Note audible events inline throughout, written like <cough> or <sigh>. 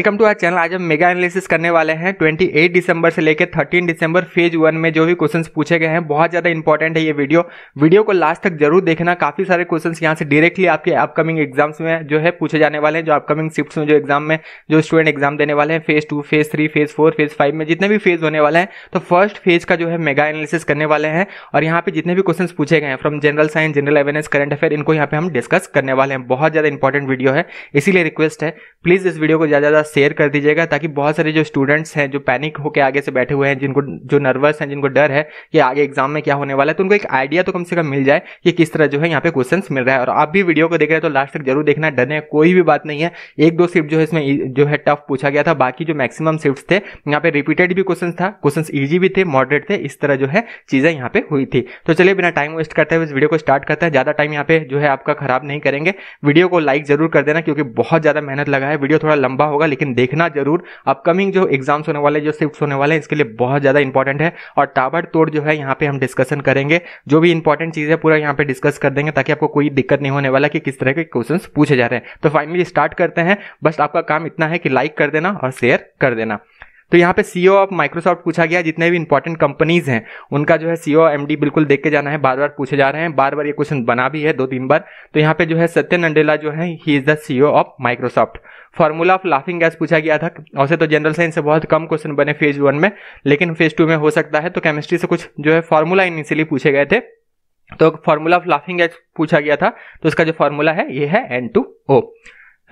Welcome to our channel आज हम mega analysis करने वाले हैं 28 दिसंबर से लेकर 13 दिसंबर फेज वन में जो भी क्वेश्चंस पूछे गए हैं बहुत ज़्यादा इंपॉर्टेंट है ये वीडियो वीडियो को लास्ट तक जरूर देखना काफ़ी सारे क्वेश्चंस यहाँ से डायरेक्टली आपके अपकमिंग एग्जाम्स में जो है पूछे जाने वाले हैं जो अपकमिंग शिफ्ट में जो एग्जाम में जो स्टूडेंट एग्जाम देने वाले हैं phase two phase three phase four phase five में जितने भी फेज होने वाले हैं तो फर्स्ट फेज का जो है मेगा एनालिसिस करने वाले हैं और यहाँ पे जितने भी क्वेश्चन पूछे गए हैं from general science general awareness current affair इनको यहाँ पे हम डिस्कस करने वाले हैं बहुत ज़्यादा इंपॉर्टेंट वीडियो है इसीलिए रिक्वेस्ट है प्लीज़ इस वीडियो को ज़्यादा पास शेयर कर दीजिएगा ताकि बहुत सारे जो स्टूडेंट्स हैं जो पैनिक होकर आगे से बैठे हुए हैं जिनको जो नर्वस हैं जिनको डर है कि आगे एग्जाम में क्या होने वाला है तो उनको एक आइडिया तो कम से कम मिल जाए कि किस तरह जो है यहाँ पे क्वेश्चन मिल रहा है और आप भी वीडियो को देख रहे हैं तो लास्ट तक जरूर देखना डरने कोई भी बात नहीं है एक दो शिफ्ट जो है इसमें जो है टफ पूछा गया था बाकी जो मैक्सिमम शिफ्ट थे यहाँ पे रिपीटेड भी क्वेश्चन था क्वेश्चन ईजी भी थे मॉडरेट थे इस तरह जो है चीज़ें यहाँ पे हुई थी तो चलिए बिना टाइम वेस्ट करते हुए इस वीडियो को स्टार्ट करते हैं ज़्यादा टाइम यहाँ पे जो है आपका खराब नहीं करेंगे वीडियो को लाइक जरूर कर देना क्योंकि बहुत ज़्यादा मेहनत लगा है वीडियो थोड़ा लंबा होगा लेकिन देखना जरूर अपकमिंग जो एग्जाम्स होने वाले जो शिफ्ट होने वाले हैं इसके लिए बहुत ज़्यादा इंपॉर्टेंट है और तोड़ जो है यहाँ पे हम डिस्कशन करेंगे जो भी इंपॉर्टेंट चीज़ है पूरा यहाँ पे डिस्कस कर देंगे ताकि आपको कोई दिक्कत नहीं होने वाला कि किस तरह के क्वेश्चन पूछे जा रहे हैं तो फाइनली स्टार्ट करते हैं बस आपका काम इतना है कि लाइक कर देना और शेयर कर देना तो यहाँ पे सीईओ ऑफ माइक्रोसॉफ्ट पूछा गया जितने भी इंपॉर्टेंट कंपनीज हैं उनका जो है सीईओ एमडी e बिल्कुल देख के जाना है बार बार पूछे जा रहे हैं बार बार ये क्वेश्चन बना भी है दो तीन बार तो यहाँ पे जो है सत्य नंडेला जो है he is the CEO of Microsoft formula of laughing gas पूछा गया था वैसे तो जनरल साइंस से बहुत कम क्वेश्चन बने फेज वन में लेकिन फेज टू में हो सकता है तो केमिस्ट्री से कुछ जो है फॉर्मूला इनिशियली पूछे गए थे तो फॉर्मूला ऑफ लाफिंग गैस पूछा गया था तो उसका जो फॉर्मूला है ये है N two O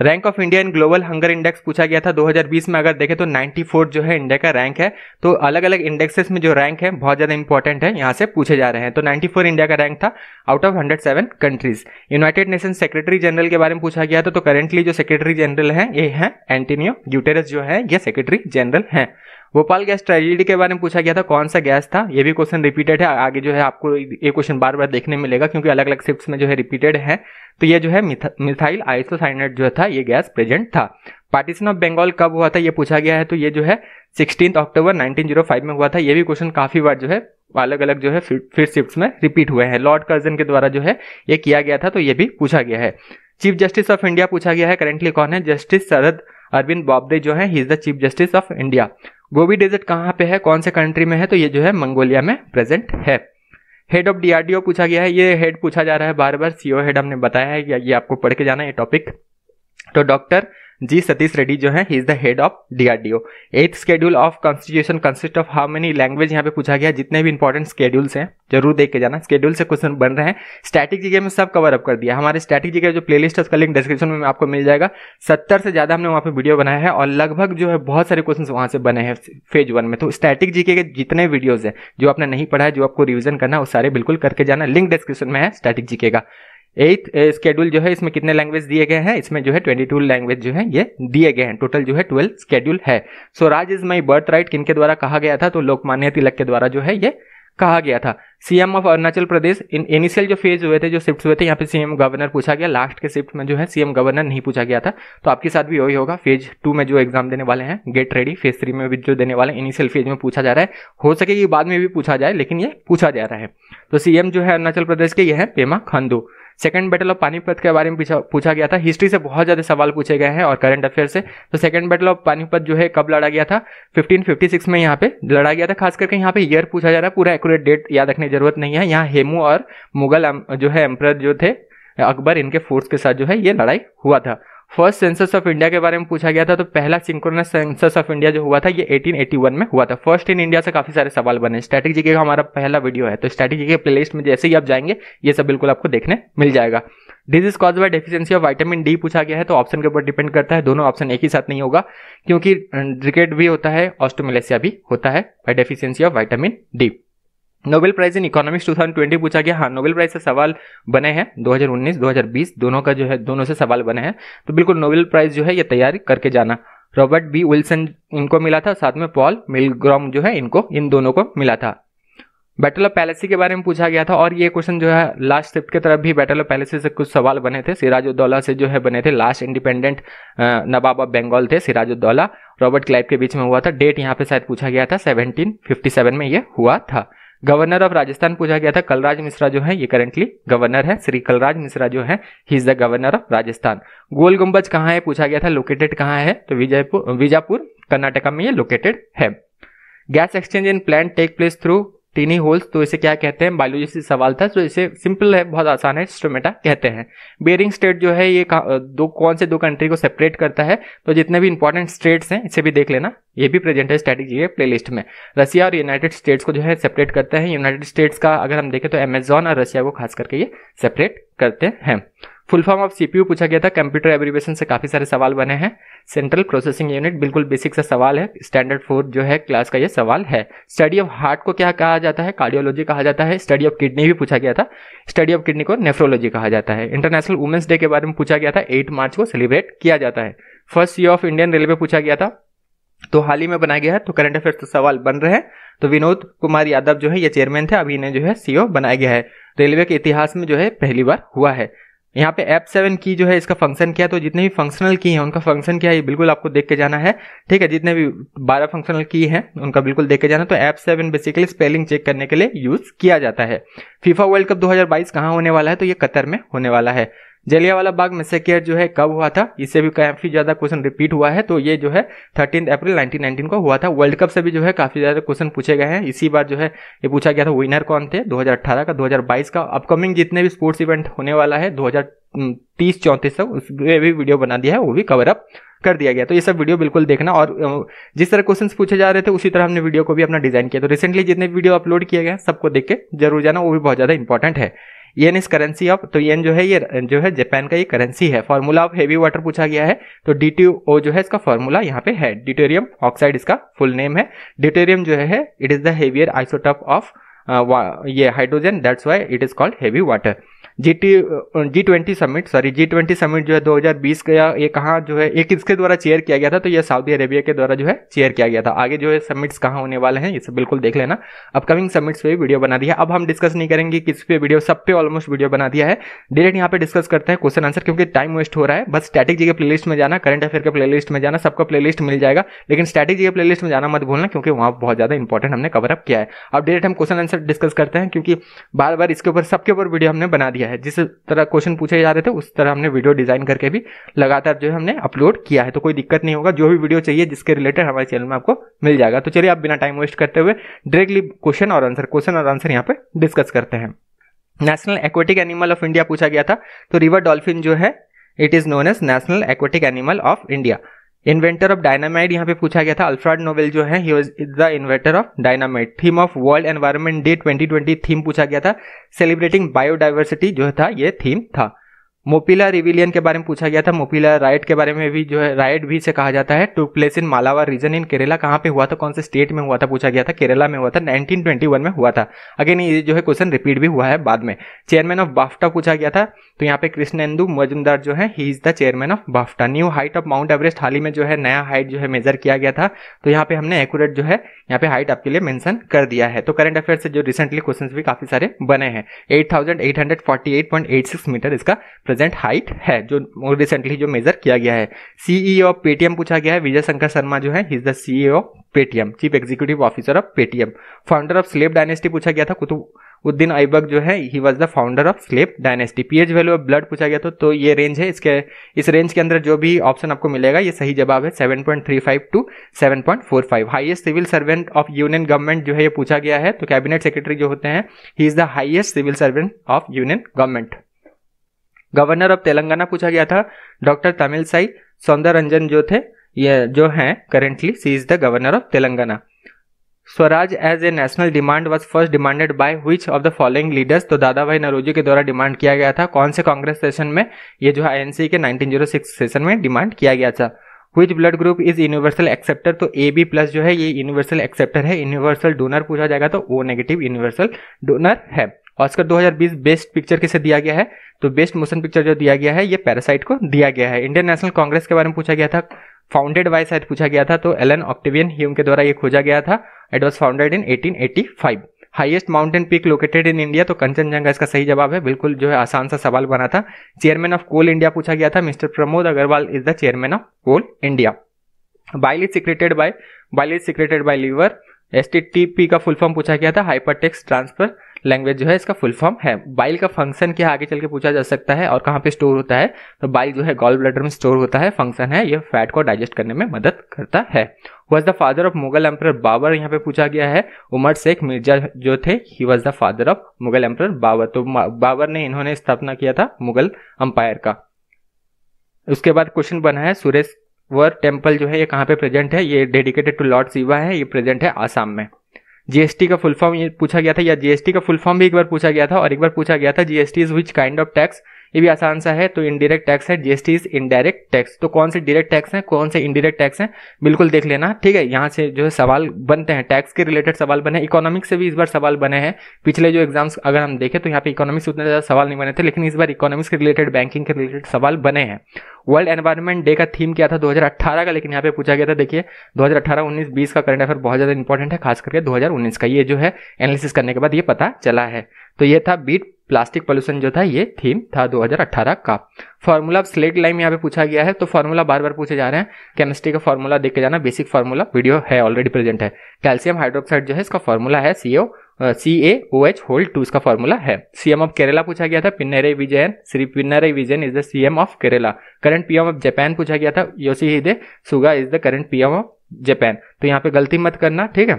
rank of India in global hunger index पूछा गया था 2020 में अगर देखें तो 94 जो है इंडिया का रैंक है तो अलग अलग इंडेक्सेस में जो रैंक है बहुत ज़्यादा इंपॉर्टेंट है यहाँ से पूछे जा रहे हैं तो 94 इंडिया का रैंक था out of 107 countries United Nation Secretary General के बारे में पूछा गया था तो करेंटली जो सेक्रेटरी जनरल है ये है एंटोनियो ग्यूटेरस जो है ये सेक्रेटरी जनरल है भोपाल गैस ट्रेजिडी के बारे में पूछा गया था कौन सा गैस था ये भी क्वेश्चन रिपीटेड है आगे जो है आपको ये क्वेश्चन बार बार देखने मिलेगा क्योंकि अलग अलग शिफ्ट में जो है रिपीटेड है तो ये जो है मिथाइल आइसोसाइनेट जो था ये गैस प्रेजेंट था पार्टीशन ऑफ बंगाल कब हुआ था ये पूछा गया है तो ये जो है सिक्सटीन अक्टूबर 1905 में हुआ था ये भी क्वेश्चन काफी बार जो है अलग अलग जो है फिर शिफ्ट में रिपीट हुए हैं लॉर्ड कर्जन के द्वारा जो है ये किया गया था तो ये भी पूछा गया है चीफ जस्टिस ऑफ इंडिया पूछा गया है करेंटली कौन है जस्टिस शरद अरविंद बॉबडे जो है he is the chief justice of India Gobi desert कहाँ पे है कौन से कंट्री में है तो ये जो है मंगोलिया में प्रेजेंट है हेड ऑफ डीआरडीओ पूछा गया है ये हेड पूछा जा रहा है बार बार सीओ हेड हमने बताया है कि ये आपको पढ़ के जाना है ये टॉपिक तो डॉक्टर जी सतीश रेड्डी जो है he is the head of DRDO eighth schedule of constitution consist of how many language यहाँ पे पूछा गया जितने भी इंपॉर्टेंट स्केड्यूल्स हैं जरूर देख के जाना स्केड्यूल से क्वेश्चन बन रहे हैं स्टैटिक जीके में सब कवर अप कर दिया हमारे स्टैटिक जीके जो लिस्ट है उसका लिंक डिस्क्रिप्शन में आपको मिल जाएगा सत्तर से ज्यादा हमने वहाँ पे वीडियो बनाया है और लगभग जो है बहुत सारे क्वेश्चन वहाँ से बने हैं फेज वन में तो स्टैटिक जीके के जितने वीडियोज हैं जो आपने नहीं पढ़ा है जो आपको रिविजन करना है वो सारे बिल्कुल करके जाना लिंक डिस्क्रिप्शन में है स्टैटिक जीके का एथ स्केड्यूल eh, जो है इसमें कितने लैंग्वेज दिए गए हैं इसमें जो है ट्वेंटी टू लैंग्वेज जो है ये दिए गए हैं टोटल जो है ट्वेल्व स्केड्यूल है Swaraj is my birthright किन के द्वारा कहा गया था तो लोकमान्य तिलक के द्वारा जो है ये कहा गया था सीएम ऑफ अरुणाचल प्रदेश इन इनिशियल जो फेज हुए थे जो शिफ्ट हुए थे यहाँ पे सीएम गवर्नर पूछा गया लास्ट के शिफ्ट में जो है सीएम गवर्नर नहीं पूछा गया था तो आपके साथ भी वही होगा फेज टू में जो एग्जाम देने वाले हैं गेट रेडी फेज थ्री में भी जो देने वाले इनिशियल फेज में पूछा जा रहा है हो सके कि बाद में भी पूछा जाए लेकिन ये पूछा जा रहा है तो सीएम जो है अरुणाचल प्रदेश के ये है Pema Khandu second battle of Panipat के बारे में पूछा गया था हिस्ट्री से बहुत ज़्यादा सवाल पूछे गए हैं और करंट अफेयर से तो सेकंड बैटल ऑफ पानीपत जो है कब लड़ा गया था 1556 में यहाँ पे लड़ा गया था खास करके यहाँ पे ईयर पूछा जा रहा है पूरा एक्यूरेट डेट याद रखने की जरूरत नहीं है यहाँ हेमू और मुगल जो है एम्पर जो थे अकबर इनके फोर्स के साथ जो है ये लड़ाई हुआ था फर्स्ट सेंसस ऑफ इंडिया के बारे में पूछा गया था तो पहला सिंक्रोनस सेंसस ऑफ इंडिया जो हुआ था ये 1881 में हुआ था फर्स्ट इन इंडिया से काफी सारे सवाल बने स्ट्रैटेजी का हमारा पहला वीडियो है तो स्ट्रैटेजी के प्लेलिस्ट में जैसे ही आप जाएंगे ये सब बिल्कुल आपको देखने मिल जाएगा disease cause by deficiency of vitamin D पूछा गया है तो ऑप्शन के ऊपर डिपेंड करता है दोनों ऑप्शन एक ही साथ नहीं होगा क्योंकि रिकेट अं, भी होता है ऑस्ट्रोमलेसिया भी होता है by deficiency of vitamin D Nobel prize in economics 2020 पूछा गया हाँ नोबेल प्राइज से सवाल बने हैं 2019 2020 दोनों का जो है दोनों से सवाल बने हैं तो बिल्कुल नोबेल प्राइज जो है ये तैयारी करके जाना रॉबर्ट बी विल्सन इनको मिला था साथ में पॉल मिलग्रॉम जो है इनको इन दोनों को मिला था बैटल ऑफ पैलेसी के बारे में पूछा गया था और ये क्वेश्चन जो है लास्ट शिफ्ट की तरफ भी बैटल ऑफ पैलेसी से कुछ सवाल बने थे सिराज उद्दौला से जो है बने थे last independent Nawab of Bengal थे सिराज उद्दौला रॉबर्ट क्लाइव के बीच में हुआ था डेट यहाँ पे शायद पूछा गया था 1757 में ये हुआ था गवर्नर ऑफ राजस्थान पूछा गया था कलराज मिश्रा जो है ये करेंटली गवर्नर है श्री कलराज मिश्रा जो है he is the governor of Rajasthan Gol Gumbaz कहाँ है पूछा गया था लोकेटेड कहाँ है तो विजयपुर विजापुर कर्नाटका में ये लोकेटेड है gas exchange in plants take place through tiny holes तो इसे क्या कहते हैं बायोलॉजी से सवाल था तो इसे सिंपल है बहुत आसान है स्टोमेटा कहते हैं बेरिंग स्टेट जो है ये दो कौन से दो कंट्री को सेपरेट करता है तो जितने भी इंपॉर्टेंट स्टेट्स हैं इसे भी देख लेना ये भी प्रेजेंट है स्ट्रेटेजी के प्लेलिस्ट में रसिया और यूनाइटेड स्टेट्स को जो है सेपरेट करते हैं यूनाइटेड स्टेट्स का अगर हम देखें तो अमेजोन और रसिया को खास करके ये सेपरेट करते हैं फुल फॉर्म ऑफ सीपीयू पूछा गया था कंप्यूटर एब्रीवेशन से काफ़ी सारे सवाल बने हैं सेंट्रल प्रोसेसिंग यूनिट बिल्कुल बेसिक सा सवाल है स्टैंडर्ड फोर जो है क्लास का ये सवाल है स्टडी ऑफ हार्ट को क्या कहा जाता है कार्डियोलॉजी कहा जाता है स्टडी ऑफ किडनी भी पूछा गया था स्टडी ऑफ किडनी को नेफ्रोलॉजी कहा जाता है इंटरनेशनल वुमेंस डे के बारे में पूछा गया था एट मार्च को सेलिब्रेट किया जाता है first year of Indian railway पूछा गया था तो हाल ही में बनाया गया है तो करंट अफेयर तो सवाल बन रहे हैं तो विनोद कुमार यादव जो है ये चेयरमैन थे अभी इन्हें जो है सीईओ e बनाया गया है रेलवे के इतिहास में जो है पहली बार हुआ है यहाँ पे एप सेवन की जो है इसका फंक्शन क्या है तो जितने भी फंक्शनल की हैं उनका फंक्शन क्या है ये बिल्कुल आपको देख के जाना है ठीक है जितने भी बारह फंक्शनल की हैं उनका बिल्कुल देख के जाना तो app seven basically spelling check करने के लिए यूज किया जाता है फीफा वर्ल्ड कप 2022 कहाँ होने वाला है तो ये कतर में होने वाला है जलियावाला बाग मैसेकेयर जो है कब हुआ था इससे भी काफी ज्यादा क्वेश्चन रिपीट हुआ है तो ये जो है थर्टीन अप्रैल 1919 को हुआ था वर्ल्ड कप से भी जो है काफी ज्यादा क्वेश्चन पूछे गए हैं इसी बार जो है ये पूछा गया था विनर कौन थे 2018 का 2022 का अपकमिंग जितने भी स्पोर्ट्स इवेंट होने वाला है दो तीस चौंतीस तक उसमें भी वीडियो बना दिया है वो भी कवर अप कर दिया गया तो ये सब वीडियो बिल्कुल देखना और जिस तरह क्वेश्चन पूछे जा रहे थे उसी तरह हमने वीडियो को भी अपना डिजाइन किया तो रिसेंटली जितने वीडियो अपलोड किए गए सबको देख के जरूर जाना वो भी बहुत ज्यादा इंपॉर्टेंट है येन इज करेंसी ऑफ तो येन जो है ये जो है जापान का ये करेंसी है फॉर्मूला ऑफ हेवी वाटर पूछा गया है तो डी जो है इसका फॉर्मूला यहाँ पे है ड्यूटेरियम ऑक्साइड इसका फुल नेम है ड्यूटेरियम जो है it is the heavier isotope of ये hydrogen that's why it is called heavy water G T G twenty summit sorry G twenty summit जो है 2020 का ये कहाँ जो है एक इसके द्वारा चेयर किया गया था तो ये सऊदी अरेबिया के द्वारा जो है चेयर किया गया था आगे जो है समिट्स कहाँ होने वाले हैं ये सब बिल्कुल देख लेना अपकमिंग समिट्स पे वीडियो बना दिया अब हम डिस्कस नहीं करेंगे किस पे वीडियो सब पे ऑलमोस्ट वीडियो बना दिया है डायरेक्ट यहाँ पे डिस्कस करते हैं क्वेश्चन आंसर क्योंकि टाइम वेस्ट हो रहा है बस स्टैटिक जी के प्ले में जाना करंट अफेयर के प्ले में जाना सबका प्ले मिल जाएगा लेकिन स्टैटिक जी के प्ले में जाना मत भूलना क्योंकि वहाँ बहुत ज़्यादा इंपॉर्टेंट हमने कवरअप किया है अब डायरेक्ट हम क्वेश्चन आंसर डिस्कस करते हैं क्योंकि बार बार इसके ऊपर सबके ऊपर वीडियो हमने बना दिया किया है जिस तरह क्वेश्चन पूछे जा रहे थे उस तरह हमने वीडियो डिज़ाइन करके भी लगातार जो है हमने अपलोड किया है तो कोई दिक्कत नहीं होगा जो भी वीडियो चाहिए जिसके रिलेटेड हमारे चैनल में आपको मिल जाएगा तो चलिए आप बिना टाइम वेस्ट करते हुए डायरेक्टली क्वेश्चन और आंसर क्वेश्चन और आंसर यहाँ पर डिस्कस करते हैं national aquatic animal of India पूछा गया था तो रिवर डॉल्फिन जो है it is known as national aquatic animal of India inventor of dynamite यहाँ पे पूछा गया था अल्फ्राड नोवेल जो है he was the inventor of dynamite theme of world environment day 2020 theme पूछा गया था सेलिब्रेटिंग बायोडाइवर्सिटी जो था ये थीम था मोपिला रिविलियन के बारे में पूछा गया था मोपिला राइट के बारे में भी जो है राइट भी से कहा जाता है टू प्लेस इन मालावा रीजन इन केरला कहाँ पे हुआ था कौन से स्टेट में हुआ था पूछा गया था केरला में हुआ था 1921 में हुआ था अगेन ये जो है क्वेश्चन रिपीट भी हुआ है बाद में चेयरमैन ऑफ बाफ्टा पूछा गया था तो यहाँ पे कृष्णेंदु मजुमदार जो है he is the chairman of BAFTA new height of Mount Everest हाल ही में जो है नया हाइट जो है मेजर किया गया था तो यहाँ पे हमने एक्यूरेट जो है यहाँ पे हाइट आपके लिए मेंशन कर दिया है तो करंट अफेयर से जो रिसेंटली क्वेश्चन भी काफी सारे बने हैं एट मीटर इसका प्रेजेंट हाइट है जो रिसेंटली जो मेजर किया गया है सीईओ ऑफ पेटीएम पूछा गया है विजय शंकर शर्मा जो है is the CEO of Paytm chief executive officer of Paytm founder of slave dynasty पूछा गया था कुतुब उद्दीन ऐबक जो है he was the founder of slave dynasty pH value of blood पूछा गया था तो ये रेंज है इसके इस रेंज के अंदर जो भी ऑप्शन आपको मिलेगा ये सही जवाब है 7.35 to 7.45 highest civil servant of union government जो है ये पूछा गया है तो कैबिनेट सेक्रेटरी जो होते हैं he is the highest civil servant of union government governor of Telangana पूछा गया था doctor Tamilisai Soundararajan जो थे ये जो हैं currently she is the governor of Telangana swaraj as a national demand was first demanded by which of the following leaders तो दादा भाई नरोजी के द्वारा डिमांड किया गया था कौन से कांग्रेस सेशन में ये जो है एनसी के 1906 सेशन में डिमांड किया गया था which blood group is universal acceptor तो ए बी प्लस जो है ये यूनिवर्सल एक्सेप्टर है यूनिवर्सल डोनर पूछा जाएगा तो ओ नेगेटिव यूनिवर्सल डोनर है ऑस्कर 2020 बेस्ट पिक्चर किसे दिया गया है तो बेस्ट मोशन पिक्चर जो दिया गया है ये पैरासाइट को दिया गया है इंडियन नेशनल कांग्रेस के बारे में पूछा गया था फाउंडेड बाय शायद पूछा गया था तो एलन ऑक्टेवियन ह्यूम के द्वारा ये खोजा गया था it was founded in eighteen highest mountain peak located in India तो कंचनजंगा इसका सही जवाब है बिल्कुल जो है आसान सा सवाल बना था चेयरमैन ऑफ कोल इंडिया पूछा गया था mister Pramod Agarwal is the chairman of Coal India bile is secreted by bile is secreted by liver S का फुल फॉर्म पूछा गया था हाइपर ट्रांसफर लैंग्वेज जो है इसका फुल फॉर्म है बाइल का फंक्शन क्या आगे चल के पूछा जा सकता है और कहाँ पे स्टोर होता है तो बाइल जो है गॉल ब्लडर में स्टोर होता है फंक्शन है ये फैट को डाइजेस्ट करने में मदद करता है was the father of Mughal emperor Babur यहाँ पे पूछा गया है उमर शेख मिर्जा जो थे he was the father of Mughal emperor Babur तो बाबर ने इन्होंने स्थापना किया था मुगल अंपायर का उसके बाद क्वेश्चन बना है सुरेश वर टेम्पल जो है ये कहाँ पे प्रेजेंट है ये डेडिकेटेड टू लॉर्ड शिवा है ये प्रेजेंट है आसाम में जीएसटी का फुल फॉर्म पूछा गया था या जीएसटी का फुल फॉर्म भी एक बार पूछा गया था और एक बार पूछा गया था GST is which kind of tax ये भी आसान सा है तो इनडायरेक्ट टैक्स है जीएसटी इज इनडायरेक्ट टैक्स तो कौन से डायरेक्ट टैक्स हैं कौन से इनडायरेक्ट टैक्स हैं बिल्कुल देख लेना ठीक है यहाँ से जो है सवाल बनते हैं टैक्स के रिलेटेड सवाल बने इकोनॉमिक्स से भी इस बार सवाल बने हैं पिछले जो एग्जाम्स अगर हम देखें तो यहाँ पे इकोनॉमिक्स उतने ज़्यादा सवाल नहीं बने थे लेकिन इस बार इकोनॉमिक्स के रिलेटेड बैंकिंग के रिलेटेड सवाल बने हैं वर्ल्ड एनवायरमेंट डे का थीम क्या था 2018 का लेकिन यहाँ पे पूछा गया था देखिए 2018 19 20 का करंट अफेयर बहुत ज़्यादा इंपॉर्टेंट है खास करके 2019 का ये जो है एनालिसिस करने के बाद ये पता चला है तो ये था बीट प्लास्टिक पोल्यूशन जो था ये थीम था 2018 का फॉर्मूला स्लेट लाइम यहाँ पे पूछा गया है तो फार्मूला बार बार पूछे जा रहे हैं केमिस्ट्री का फॉर्मूला देख के जाना बेसिक फार्मूला वीडियो है ऑलरेडी प्रेजेंट है कैल्शियम हाइड्रोक्साइड जो है इसका फॉर्मूला है CO C A O H whole two इसका फॉर्मूला है सीएम ऑफ केरला पूछा गया था Pinarayi Vijayan Shri Pinarayi Vijayan is the CM of Kerala current PM of Japan पूछा गया था Yoshihide Suga is the current PM of Japan तो यहाँ पे गलती मत करना ठीक है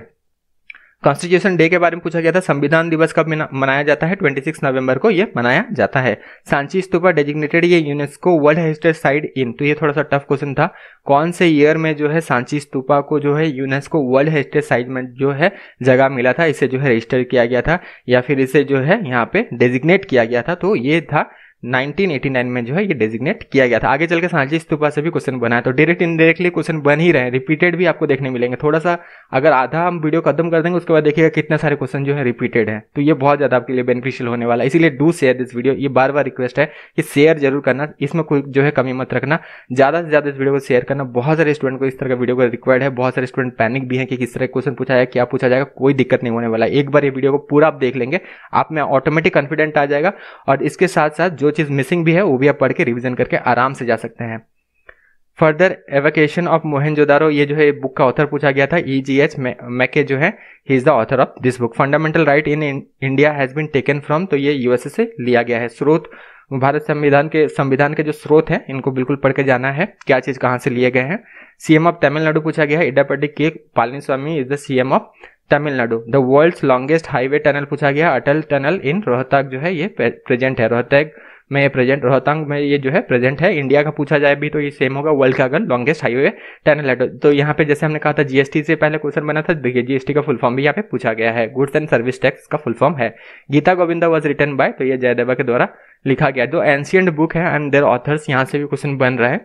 कॉन्स्टिट्यूशन डे के बारे में पूछा गया था संविधान दिवस कब मनाया जाता है 26 नवंबर को ये मनाया जाता है सांची स्तूपा डेजिग्नेटेड ये UNESCO world heritage site in तो ये थोड़ा सा टफ क्वेश्चन था कौन से ईयर में जो है सांची स्तूपा को जो है यूनेस्को वर्ल्ड हेरिटेज साइट में जो है जगह मिला था इसे जो है रजिस्टर किया गया था या फिर इसे जो है यहाँ पे डेजिग्नेट किया गया था तो ये था 1989 में जो है ये डेजिग्नेट किया गया था आगे चल के सांची स्तूपा से भी क्वेश्चन बना है तो डायरेक्ट इनडायरेक्टली क्वेश्चन बन ही रहे हैं रिपीटेड भी आपको देखने मिलेंगे थोड़ा सा अगर आधा हम वीडियो खत्म कर देंगे उसके बाद देखिएगा कितने सारे क्वेश्चन जो है रिपीटेड है तो ये बहुत ज़्यादा आपके लिए बेनिफिशियल होने वाला है इसीलिए डू शेयर दिस वीडियो ये बार बार रिक्वेस्ट है कि शेयर जरूर करना इसमें कोई जो है कमी मत रखना ज़्यादा से ज़्यादा इस वीडियो को शेयर करना बहुत सारे स्टूडेंट को इस तरह का वीडियो का रिक्वायर्ड है बहुत सारे स्टूडेंट पैनिक भी है कि किस तरह क्वेश्चन पूछा जाए क्या पूछा जाएगा कोई दिक्कत नहीं होने वाला एक बार ये वीडियो को पूरा आप देख लेंगे आप में ऑटोमेटिक कॉन्फिडेंट आ जाएगा और इसके साथ साथ जो चीज़ मिसिंग भी है वो भी आप पढ़ के रिविजन करके आराम से जा सकते हैं फर्दर एवोकेशन ऑफ मोहनजोदारो ये जो है बुक का ऑथर पूछा गया था ई जी एच मैके जो है he is the author of this book fundamental right in India has been taken from तो ये यूएसए से लिया गया है स्रोत भारत संविधान के संविधान के जो स्रोत हैं इनको बिल्कुल पढ़ के जाना है क्या चीज़ कहाँ से लिए गए हैं सीएम ऑफ तमिलनाडु पूछा गया है Edappadi K Palaniswami is the CM of Tamil Nadu the world longest highway tunnel पूछा गया अटल टनल इन रोहतक जो है ये प्रेजेंट है रोहतक में ये प्रेजेंट रोहतांग में ये जो है प्रेजेंट है इंडिया का पूछा जाए भी तो ये सेम होगा वर्ल्ड का अगर लॉन्गेस्ट हाईवे टनल है तो यहाँ पे जैसे हमने कहा था जीएसटी से पहले क्वेश्चन बना था देखिए जीएसटी का फुल फॉर्म भी यहाँ पे पूछा गया है गुड्स एंड सर्विस टैक्स का फुल फॉर्म है Gita Govinda was written by तो ये जयदेवा के द्वारा लिखा गया जो एंशियंट बुक है एंड देर ऑथर्स यहाँ से भी क्वेश्चन बन रहा है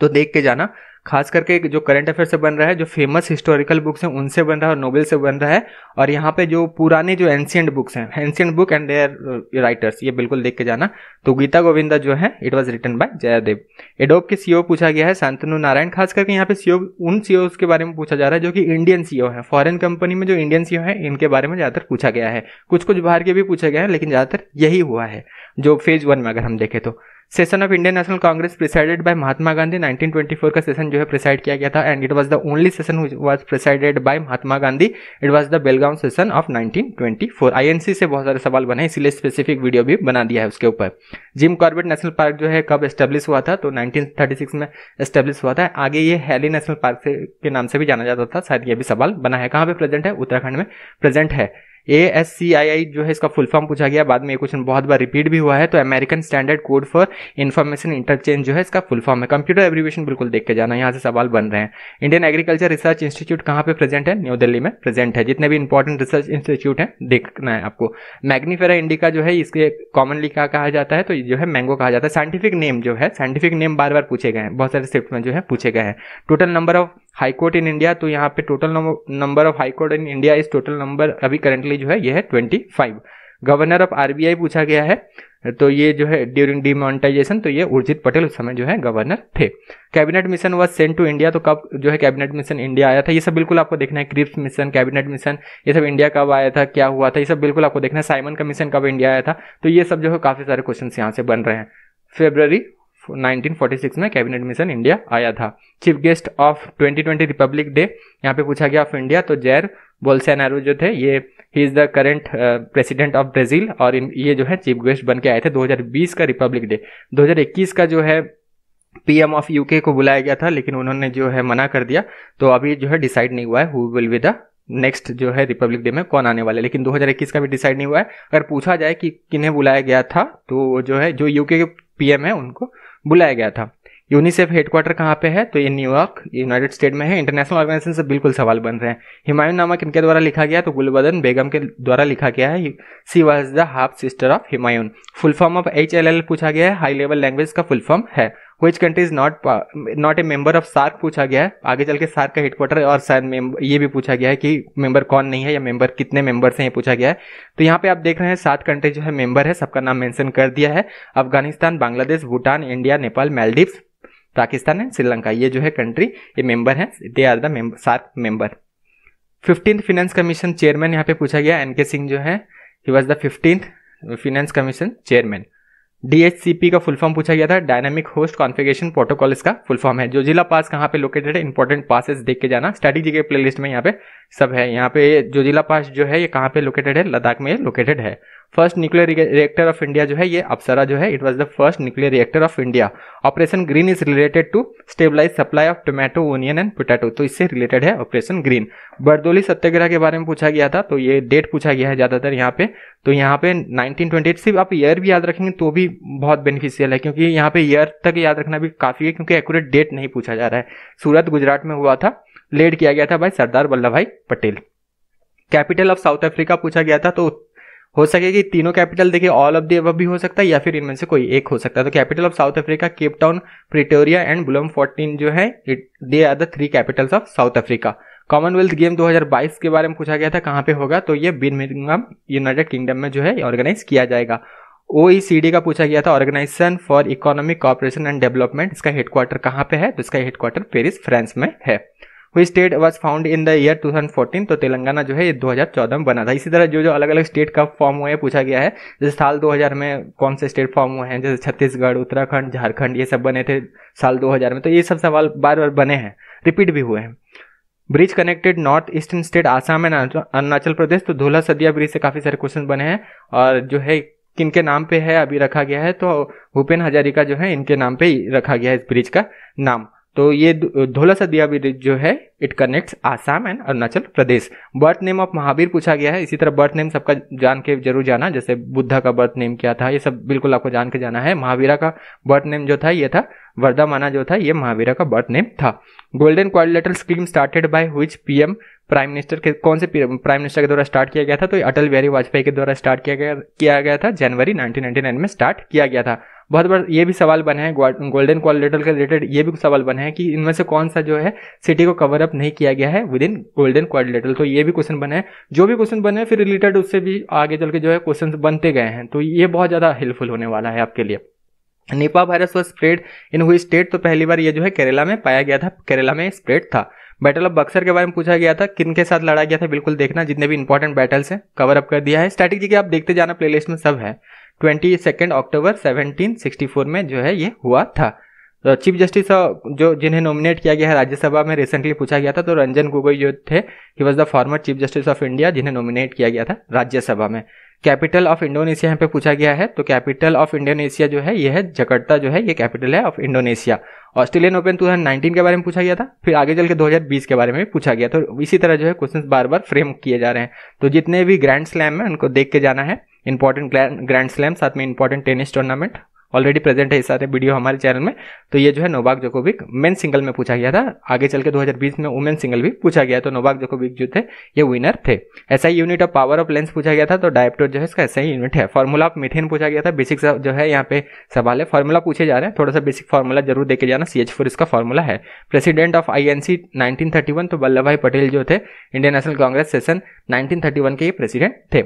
तो देख के जाना खास करके जो करंट अफेयर से बन रहा है जो फेमस हिस्टोरिकल बुक्स हैं उनसे बन रहा है और नोवेल से बन रहा है और यहाँ पे जो पुराने जो एंशियंट बुक्स हैं ancient book and their writers ये बिल्कुल देख के जाना तो गीता गोविंदा जो है it was written by Jayadeva एडोप के सीओ e पूछा गया है शांतनु नारायण खास करके यहाँ पे सीओ e उन सीओ e के बारे में पूछा जा रहा है जो कि इंडियन सीओ है फॉरन कंपनी में जो इंडियन सीओ है इनके बारे में ज़्यादातर पूछा गया है कुछ कुछ बाहर के भी पूछा गया है लेकिन ज़्यादातर यही हुआ है जो फेज वन में अगर हम देखें तो session of Indian national Congress presided by Mahatma Gandhi 1924 का सेशन जो है प्रिसाइड किया गया था and it was the only session was presided by Mahatma Gandhi it was the Belgaum session of 1924 INC से बहुत सारे सवाल बने इसलिए स्पेसिफिक वीडियो भी बना दिया है उसके ऊपर जिम कॉर्बेट नेशनल पार्क जो है कब स्टेब्लिश हुआ था तो नाइनटीन में स्टेब्लिश हुआ था आगे ये हैली नेशनल पार्क के नाम से भी जाना जाता था शायद ये भी सवाल बना है कहाँ पे प्रेजेंट है उत्तराखंड में प्रेजेंट है ए एस सी आई आई जो है इसका फुल फॉर्म पूछा गया बाद में ये क्वेश्चन बहुत बार रिपीट भी हुआ है तो American standard code for information interchange जो है इसका फुल फॉर्म है कंप्यूटर एब्रीवेशन बिल्कुल देख के जाना यहाँ से सवाल बन रहे हैं इंडियन एग्रीकल्चर रिसर्च इंस्टीट्यूट कहाँ पे प्रेजेंट है न्यू दिल्ली में प्रेजेंट है जितने भी इंपॉर्टेंट रिसर्च इंस्टीट्यूट है देखना है आपको मैग्नीफेरा इंडिका जो है इसके कॉमनली क्या कहा जाता है तो जो है मैंगो कहा जाता है साइंटिफिक नेम जो है साइंटिफिक नेम बार बार पूछे गए हैं बहुत सारे स्क्रिप्ट में जो है पूछे गए हैं total number of high court in India तो यहाँ पे total number of high court in India इस टोटल नंबर अभी करेंटली जो है ये है twenty five governor of RBI पूछा गया है तो ये जो है ड्यूरिंग डिमोनिटाइजेशन तो ये उर्जित पटेल उस समय जो है गवर्नर थे cabinet mission was sent to India तो कब जो है कैबिनेट मिशन इंडिया आया था ये सब बिल्कुल आपको देखना है क्रिप्स मिशन कैबिनेट मिशन ये सब इंडिया कब आया था क्या हुआ था ये सब बिल्कुल आपको देखना है साइमन कमीशन कब इंडिया आया था तो ये सब जो है काफी सारे क्वेश्चन यहाँ से बन रहे हैं फेब्रवरी 1946 में कैबिनेट मिशन इंडिया आया था chief guest of 2020 republic day यहाँ पे पूछा गया ऑफ इंडिया तो जैर बोलसेनारो जो थे ये he is the current president of Brazil और इन ये जो है चीफ गेस्ट बन के आए थे 2020 का रिपब्लिक डे 2021 का जो है पीएम ऑफ यूके को बुलाया गया था लेकिन उन्होंने जो है मना कर दिया तो अभी जो है डिसाइड नहीं हुआ है who will be the next जो है रिपब्लिक डे में कौन आने वाले लेकिन 2021 का भी डिसाइड नहीं हुआ है अगर पूछा जाए कि किन्हें बुलाया गया था तो जो है जो यूके के पीएम है उनको बुलाया गया था यूनिसेफ हेडक्वार्टर कहाँ पे है तो ये न्यूयॉर्क यूनाइटेड स्टेट में है इंटरनेशनल ऑर्गेनाइजेशन से बिल्कुल सवाल बन रहे हैं हिमायून नामक इनके द्वारा लिखा गया तो गुलबदन बेगम के द्वारा लिखा गया है she was the half sister of Humayun full form of H L L पूछा गया है हाई लेवल लैंग्वेज का फुल फॉर्म है which country is not not a member of SAARC पूछा गया है आगे चल के सार्क का हेडक्वार्टर और शायद ये भी पूछा गया है कि मेंबर कौन नहीं है या मेंबर कितने मेंबर्स हैं ये पूछा गया है तो यहाँ पे आप देख रहे हैं सात कंट्री जो है मेंबर है सबका नाम मेंशन कर दिया है अफगानिस्तान बांग्लादेश भूटान इंडिया नेपाल मालदीव्स पाकिस्तान एंड श्रीलंका ये जो है कंट्री ये मेंबर है they are the SAARC member fifteenth finance commission chairman यहाँ पे पूछा गया एन के सिंह जो है he was the fifteenth finance commission chairman DHCP का फुल फॉर्म पूछा गया था डायनामिक होस्ट कॉन्फ़िगरेशन प्रोटोकॉल इसका फुल फॉर्म है जो जिला पास कहाँ पे लोकेटेड है इंपॉर्टेंट पासेस देख के जाना स्टडी जी के प्लेलिस्ट में यहाँ पे सब है यहाँ पे जो जिला पास जो है ये कहाँ पे लोकेटेड है लद्दाख में लोकेटेड है first nuclear reactor of India जो है ये अपसरा जो है it was the first nuclear reactor of India operation green is related to stabilize supply of tomato onion and potato तो इससे रिलेटेड है ऑपरेशन ग्रीन बरदोली सत्याग्रह के बारे में पूछा गया था तो ये डेट पूछा गया है ज़्यादातर यहाँ पे तो यहाँ पे नाइनटीन सिर्फ आप ईयर भी याद रखेंगे तो भी बहुत बेनिफिशियल है क्योंकि यहाँ पे ईयर तक याद रखना भी काफ़ी है क्योंकि एक्यूरेट डेट नहीं पूछा जा रहा है सूरत गुजरात में हुआ था लेड किया गया था भाई Sardar Vallabhbhai Patel capital of South Africa पूछा गया था तो हो सके कि तीनों कैपिटल देखिए ऑल ऑफ दी अब भी हो सकता है या फिर इनमें से कोई एक हो सकता है तो capital of South Africa Cape Town Pretoria and Bloemfontein जो है they are the three capitals of South Africa commonwealth game 2022 के बारे में पूछा गया था कहाँ पे होगा तो ये बिनमिंगम यूनाइटेड किंगडम में जो है ऑर्गेनाइज किया जाएगा ओ e का पूछा गया था organisation for economic cooperation and development इसका हेडक्वार्टर कहाँ पे है तो इसका हेडक्वार्टर पेरिस फ्रांस में है which state was found in the year 2014 तो तेलंगाना जो है ये 2014 में बना था इसी तरह जो जो अलग अलग स्टेट कब फॉर्म हुए पूछा गया है जैसे साल 2000 में कौन से स्टेट फॉर्म हुए हैं जैसे छत्तीसगढ़ उत्तराखंड झारखंड ये सब बने थे साल 2000 में तो ये सब सवाल बार बार बने हैं रिपीट भी हुए हैं bridge connected north eastern state Assam and Arunachal Pradesh तो धोला सदिया ब्रिज से काफ़ी सारे क्वेश्चन बने हैं और जो है किन के नाम पे है अभी रखा गया है तो भूपेन हजारिका जो है इनके नाम पे रखा गया है इस ब्रिज का नाम तो ये धोलासा दिया ब्रिज जो है it connects Assam and Arunachal Pradesh birth name of Mahavir पूछा गया है इसी तरह बर्थ नेम सबका जान के जरूर जाना जैसे बुद्धा का बर्थ नेम क्या था ये सब बिल्कुल आपको जान के जाना है महावीरा का बर्थ नेम जो था ये था वर्धामाना जो था ये महावीरा का बर्थ नेम था golden quadrilateral scheme started by which PM prime minister के कौन से प्राइम मिनिस्टर के द्वारा स्टार्ट किया गया था तो अटल बिहारी वाजपेयी के द्वारा स्टार्ट किया गया किया गया था जनवरी 1999 में स्टार्ट किया गया था बहुत बार ये भी सवाल बने हैं गोल्डन कॉरिडोर के रिलेटेड ये भी सवाल बने हैं कि इनमें से कौन सा जो है सिटी को कवर अप नहीं किया गया है विद इन गोल्डन कॉरिडोर तो ये भी क्वेश्चन बने हैं जो भी क्वेश्चन बने हैं फिर रिलेटेड उससे भी आगे चल के जो है क्वेश्चन बनते गए हैं तो ये बहुत ज़्यादा हेल्पफुल होने वाला है आपके लिए Nipah virus was spread in which state तो पहली बार ये जो है केरला में पाया गया था केरला में स्प्रेड था बैटल ऑफ बक्सर के बारे में पूछा गया था किन के साथ लड़ा गया था बिल्कुल देखना जितने भी इंपॉर्टेंट बैटल्स हैं कवर अप कर दिया है स्टैटिक जी के आप देखते जाना प्लेलिस्ट में सब है ट्वेंटी सेकेंड अक्टूबर 1764 में जो है ये हुआ था तो चीफ जस्टिस जो जिन्हें नॉमिनेट किया गया है राज्यसभा में रिसेंटली पूछा गया था तो रंजन गोगोई जो थे he was the former chief justice of India जिन्हें नॉमिनेट किया गया था राज्यसभा में कैपिटल ऑफ इंडोनेशिया यहाँ पे पूछा गया है तो कैपिटल ऑफ इंडोनेशिया जो है यह है जकर्ता जो है ये कैपिटल है ऑफ इंडोनेशिया ऑस्ट्रेलियन ओपन 2019 के बारे में पूछा गया था फिर आगे चल के 2020 के बारे में भी पूछा गया तो इसी तरह जो है क्वेश्चन बार बार फ्रेम किए जा रहे हैं तो जितने भी ग्रैंड स्लैम है उनको देख के जाना है इंपॉर्टेंट ग्रैंड स्लैम साथ में important tennis tournament already present है इस सारे वीडियो हमारे चैनल में तो ये जो है नोवाक जोकोविक मेन सिंगल में पूछा गया था आगे चल के 2020 में वुमेन सिंगल भी पूछा गया तो नोवाक जोकोविक जो थे ये विनर थे ऐसा ही unit of power of lens पूछा गया था तो डायप्टोर जो है इसका ऐसा ही यूनिट है फॉर्मूला ऑफ मिथेन पूछा गया था बेसिक जो है यहाँ पे सवाल है फॉर्मूला पूछे जा रहे हैं थोड़ा सा बेसिक फॉर्मूला जरूर देखे जाना सी इसका फॉर्मूला है president of I N C तो वल्लभ भाई पटेल जो थे Indian national Congress session nineteen के ये प्रेसिडेंट थे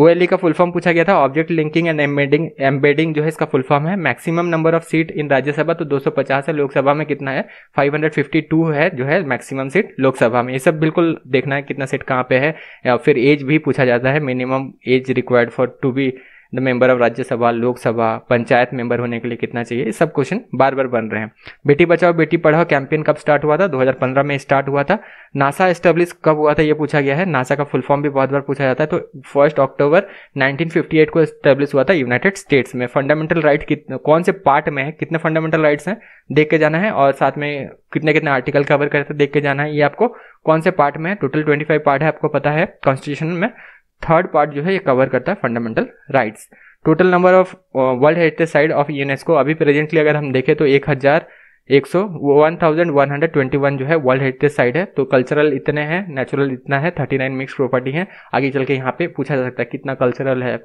ओ e का फुल फॉर्म पूछा गया था object linking and embedding embedding जो है इसका फुल फॉर्म है maximum number of seat in Rajya Sabha तो 250 है लोकसभा में कितना है 552 है जो है मैक्सिमम सीट लोकसभा में ये सब बिल्कुल देखना है कितना सीट कहाँ पे है या फिर एज भी पूछा जाता है minimum age required for to be the member of Rajya Sabha Lok Sabha panchayat member होने के लिए कितना चाहिए ये सब क्वेश्चन बार बार बन रहे हैं बेटी बचाओ बेटी पढ़ाओ कैंपेन कब स्टार्ट हुआ था 2015 में स्टार्ट हुआ था नासा एस्टेब्लिश कब हुआ था ये पूछा गया है नासा का फुल फॉर्म भी बहुत बार पूछा जाता है तो फर्स्ट अक्टूबर 1958 को स्टेब्लिश हुआ था यूनाइटेड स्टेट्स में फंडामेंटल राइट कौन से पार्ट में है कितने फंडामेंटल राइट्स हैं देख के जाना है और साथ में कितने कितने आर्टिकल कवर करते देख के जाना है ये आपको कौन से पार्ट में है टोटल ट्वेंटी फाइव पार्ट है आपको पता है कॉन्स्टिट्यूशन में थर्ड पार्ट जो है ये कवर करता है fundamental rights total number of world heritage site of UNESCO अभी प्रेजेंटली अगर हम देखें तो एक हज़ार एक सौ one thousand one hundred twenty one जो है वर्ल्ड हेरिटेज साइट है तो कल्चरल इतने हैं नेचुरल इतना है थर्टी नाइन मिक्स प्रॉपर्टी है आगे चल के यहाँ पे पूछा जा सकता है कितना कल्चरल है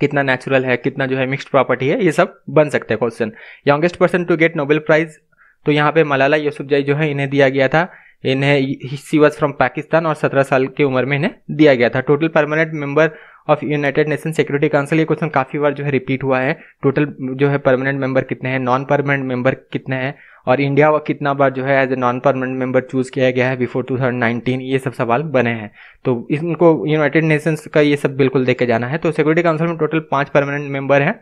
कितना नेचुरल है कितना जो है मिक्स्ड प्रॉपर्टी है ये सब बन सकते हैं question youngest person to get Nobel prize तो यहाँ पे मलाला यूसुफ जो है इन्हें दिया गया था इन्हें सी वॉज फ्रॉम पाकिस्तान और 17 साल की उम्र में इन्हें दिया गया था total permanent member of United nation security council ये क्वेश्चन काफ़ी बार जो है रिपीट हुआ है टोटल जो है परमानेंट मेंबर कितने हैं नॉन परमानेंट मेंबर कितने हैं और इंडिया का कितना बार जो है as a non permanent member choose किया गया है बिफोर 2019 ये सब सवाल बने हैं तो इनको यूनाइटेड नेशंस का ये सब बिल्कुल देके जाना है तो सिक्योरिटी काउंसिल में टोटल पाँच परमानेंट मेंबर हैं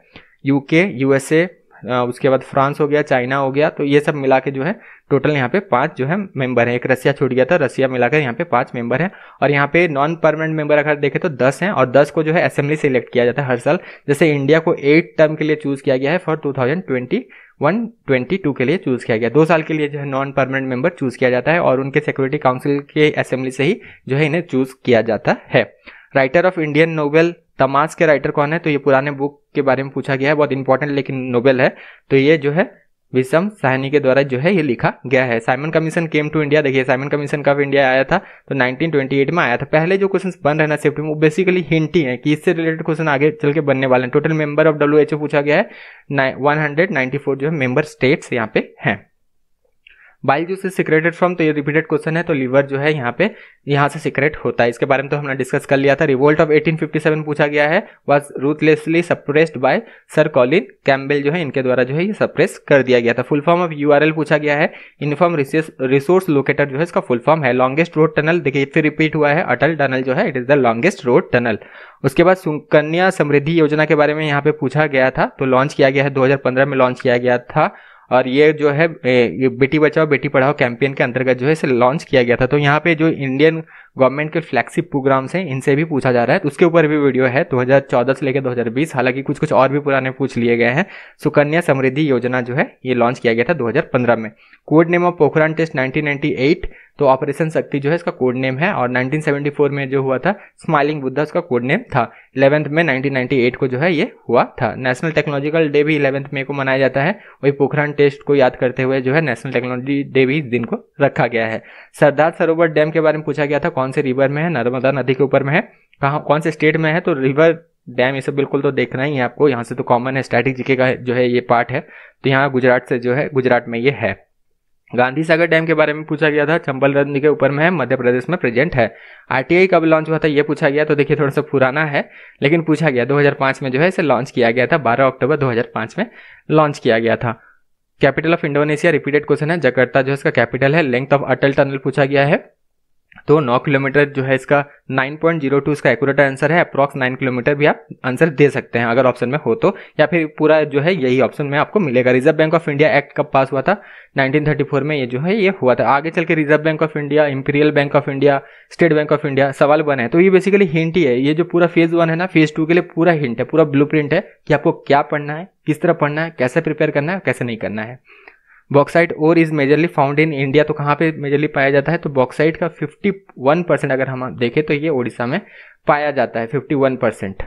यूके यूएसए उसके बाद फ्रांस हो गया चाइना हो गया तो ये सब मिला के जो है टोटल यहाँ पे पांच जो है मेंबर है एक रसिया छूट गया था रसिया मिलाकर यहाँ पे पांच मेंबर है और यहाँ पे नॉन परमानेंट मेंबर अगर देखें तो दस हैं और दस को जो है असेंबली सेलेक्ट किया जाता है हर साल जैसे इंडिया को एट टर्म के लिए चूज किया गया है for two thousand twenty one twenty two के लिए चूज किया गया दो साल के लिए जो है नॉन परमानेंट मेंबर चूज किया जाता है और उनके सिक्योरिटी काउंसिल के असेंबली से ही जो है इन्हें चूज किया जाता है writer of Indian novel Tamas के राइटर कौन है तो ये पुराने बुक के बारे में पूछा गया है बहुत इंपॉर्टेंट लेकिन नोवेल है तो ये जो है विषम साहनी के द्वारा जो है ये लिखा गया है Simon commission came to India देखिए साइमन कमीशन कब इंडिया आया था तो 1928 में आया था पहले जो क्वेश्चन बन रहे ना में वो बेसिकली हिंटी है कि इससे रिलेटेड क्वेश्चन आगे चल के बनने वाले हैं टोटल मेंबर ऑफ डब्ल्यू पूछा गया है वन जो है मेंबर स्टेट्स यहाँ पे हैं bile juice is secreted from तो ये रिपीटेड क्वेश्चन है तो लीवर जो है यहाँ पे यहाँ से सिक्रेट होता है इसके बारे में तो हमने डिस्कस कर लिया था रिवोल्ट ऑफ 1857 पूछा गया है was ruthlessly suppressed by sir Colin Campbell जो है इनके द्वारा जो है ये सप्रेस कर दिया गया था फुल फॉर्म ऑफ यू पूछा गया है इनफॉर्म रिसोर्स लोकेटर जो है इसका फुल फॉर्म है लॉन्गेस्ट रोड टनल देखिए फिर रिपीट हुआ है अटल टनल जो है it is the longest road tunnel उसके बाद सुकन्या समृद्धि योजना के बारे में यहाँ पे पूछा गया था तो लॉन्च किया गया है दो में लॉन्च किया गया था और ये जो है ये बेटी बचाओ बेटी पढ़ाओ कैंपेन के अंतर्गत जो है इसे लॉन्च किया गया था तो यहाँ पे जो इंडियन गवर्नमेंट के फ्लैगशिप प्रोग्राम्स हैं इनसे भी पूछा जा रहा है तो उसके ऊपर भी वीडियो है 2014 से लेकर 2020 हालांकि कुछ कुछ और भी पुराने पूछ लिए गए हैं सुकन्या समृद्धि योजना जो है ये लॉन्च किया गया था 2015 में code name of Pokhran test 1998 तो ऑपरेशन शक्ति जो है इसका कोड नेम है और 1974 में जो हुआ था स्माइलिंग बुद्धा उसका कोड नेम था इलेवंथ में 1998 को जो है ये हुआ था नेशनल टेक्नोलॉजिकल डे भी इलेवंथ मे को मनाया जाता है वही पोखरान टेस्ट को याद करते हुए जो है नेशनल टेक्नोलॉजी डे भी इस दिन को रखा गया है सरदार सरोवर डैम के बारे में पूछा गया था कौन कौन से रिवर में है नर्मदा नदी के ऊपर में है कहाँ कौन से स्टेट में है तो रिवर डैम ये सब बिल्कुल तो देखना ही है आपको यहाँ से तो कॉमन है स्टैटिक जीके का जो है ये पार्ट है तो यहाँ गुजरात से जो है गुजरात में ये है गांधी सागर डैम के बारे में पूछा गया था चंबल नदी के ऊपर में है मध्य प्रदेश में प्रेजेंट है आरटीआई कब लॉन्च हुआ था ये पूछा गया तो देखिए थोड़ा सा पुराना है लेकिन पूछा गया 2005 में जो है इसे लॉन्च किया गया था 12 अक्टूबर 2005 में लॉन्च किया गया था capital of Indonesia repeated question है जकर्ता जो है इसका कैपिटल है लेंथ ऑफ अटल टनल पूछा गया है तो 9 किलोमीटर जो है इसका 9.02 इसका एक्यूरेट आंसर है अप्रॉक्स 9 किलोमीटर भी आप आंसर दे सकते हैं अगर ऑप्शन में हो तो या फिर पूरा जो है यही ऑप्शन में आपको मिलेगा reserve bank of India act कब पास हुआ था 1934 में ये जो है ये हुआ था आगे चल के reserve bank of India imperial bank of India state bank of India सवाल बने है तो ये बेसिकली हिंट ही है ये जो पूरा फेज वन है ना फेज टू के लिए पूरा हिंट है पूरा ब्लू है कि आपको क्या पढ़ना है किस तरह पढ़ना है कैसे प्रिपेयर करना है कैसे नहीं करना है बॉक्साइट और is majorly found in India तो कहाँ पे मेजरली पाया जाता है तो बॉक्साइट का 51 परसेंट अगर हम देखें तो ये ओडिशा में पाया जाता है 51 परसेंट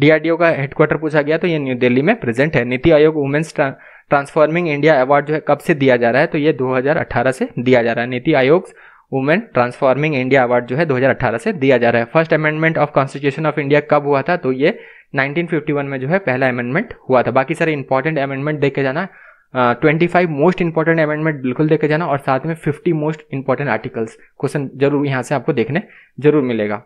डीआरडीओ का हेडक्वार्टर पूछा गया तो ये न्यू दिल्ली में प्रेजेंट है नीति आयोग वुमेन्स ट्रांसफॉर्मिंग इंडिया अवार्ड जो है कब से दिया जा रहा है तो ये 2018 से दिया जा रहा है नीति आयोग वुमेन ट्रांसफॉर्मिंग इंडिया अवार्ड जो है 2018 से दिया जा रहा है first amendment of constitution of India कब हुआ था तो ये 1951 में जो है पहला अमेंडमेंट हुआ था बाकी सारे इंपॉर्टेंट अमेंडमेंट देख के जाना twenty five most important amendment बिल्कुल देखे जाना और साथ में fifty most important articles question जरूर यहाँ से आपको देखने जरूर मिलेगा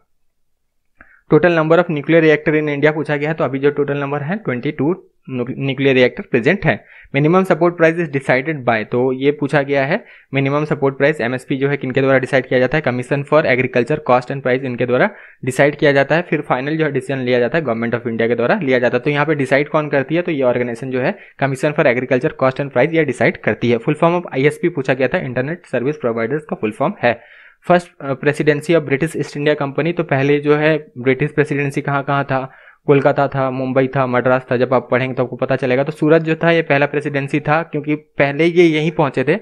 total number of nuclear reactor in India पूछा गया है तो अभी जो टोटल नंबर है twenty two nuclear reactor present है minimum support price is decided by तो ये पूछा गया है मिनिमम सपोर्ट प्राइस एमएसपी जो है किनके द्वारा डिसाइड किया जाता है commission for agriculture cost and price इनके द्वारा डिसाइड किया जाता है फिर फाइनल जो है डिसीजन लिया जाता है गवर्नमेंट ऑफ इंडिया के द्वारा लिया जाता है तो यहाँ पर डिसाइड कौन करती है तो ये ऑर्गेनाइजेशन जो है commission for agriculture cost and price यह डिसाइड करती है फुल फॉर्म ऑफ आई पूछा गया था इंटरनेट सर्विस प्रोवाइडर्स का फुल फॉर्म है first presidency of British East India company तो पहले जो है ब्रिटिश प्रेसिडेंसी कहाँ कहाँ था कोलकाता था मुंबई था मद्रास था जब आप पढ़ेंगे तो आपको पता चलेगा तो सूरत जो था ये पहला प्रेसिडेंसी था क्योंकि पहले ये यहीं पहुंचे थे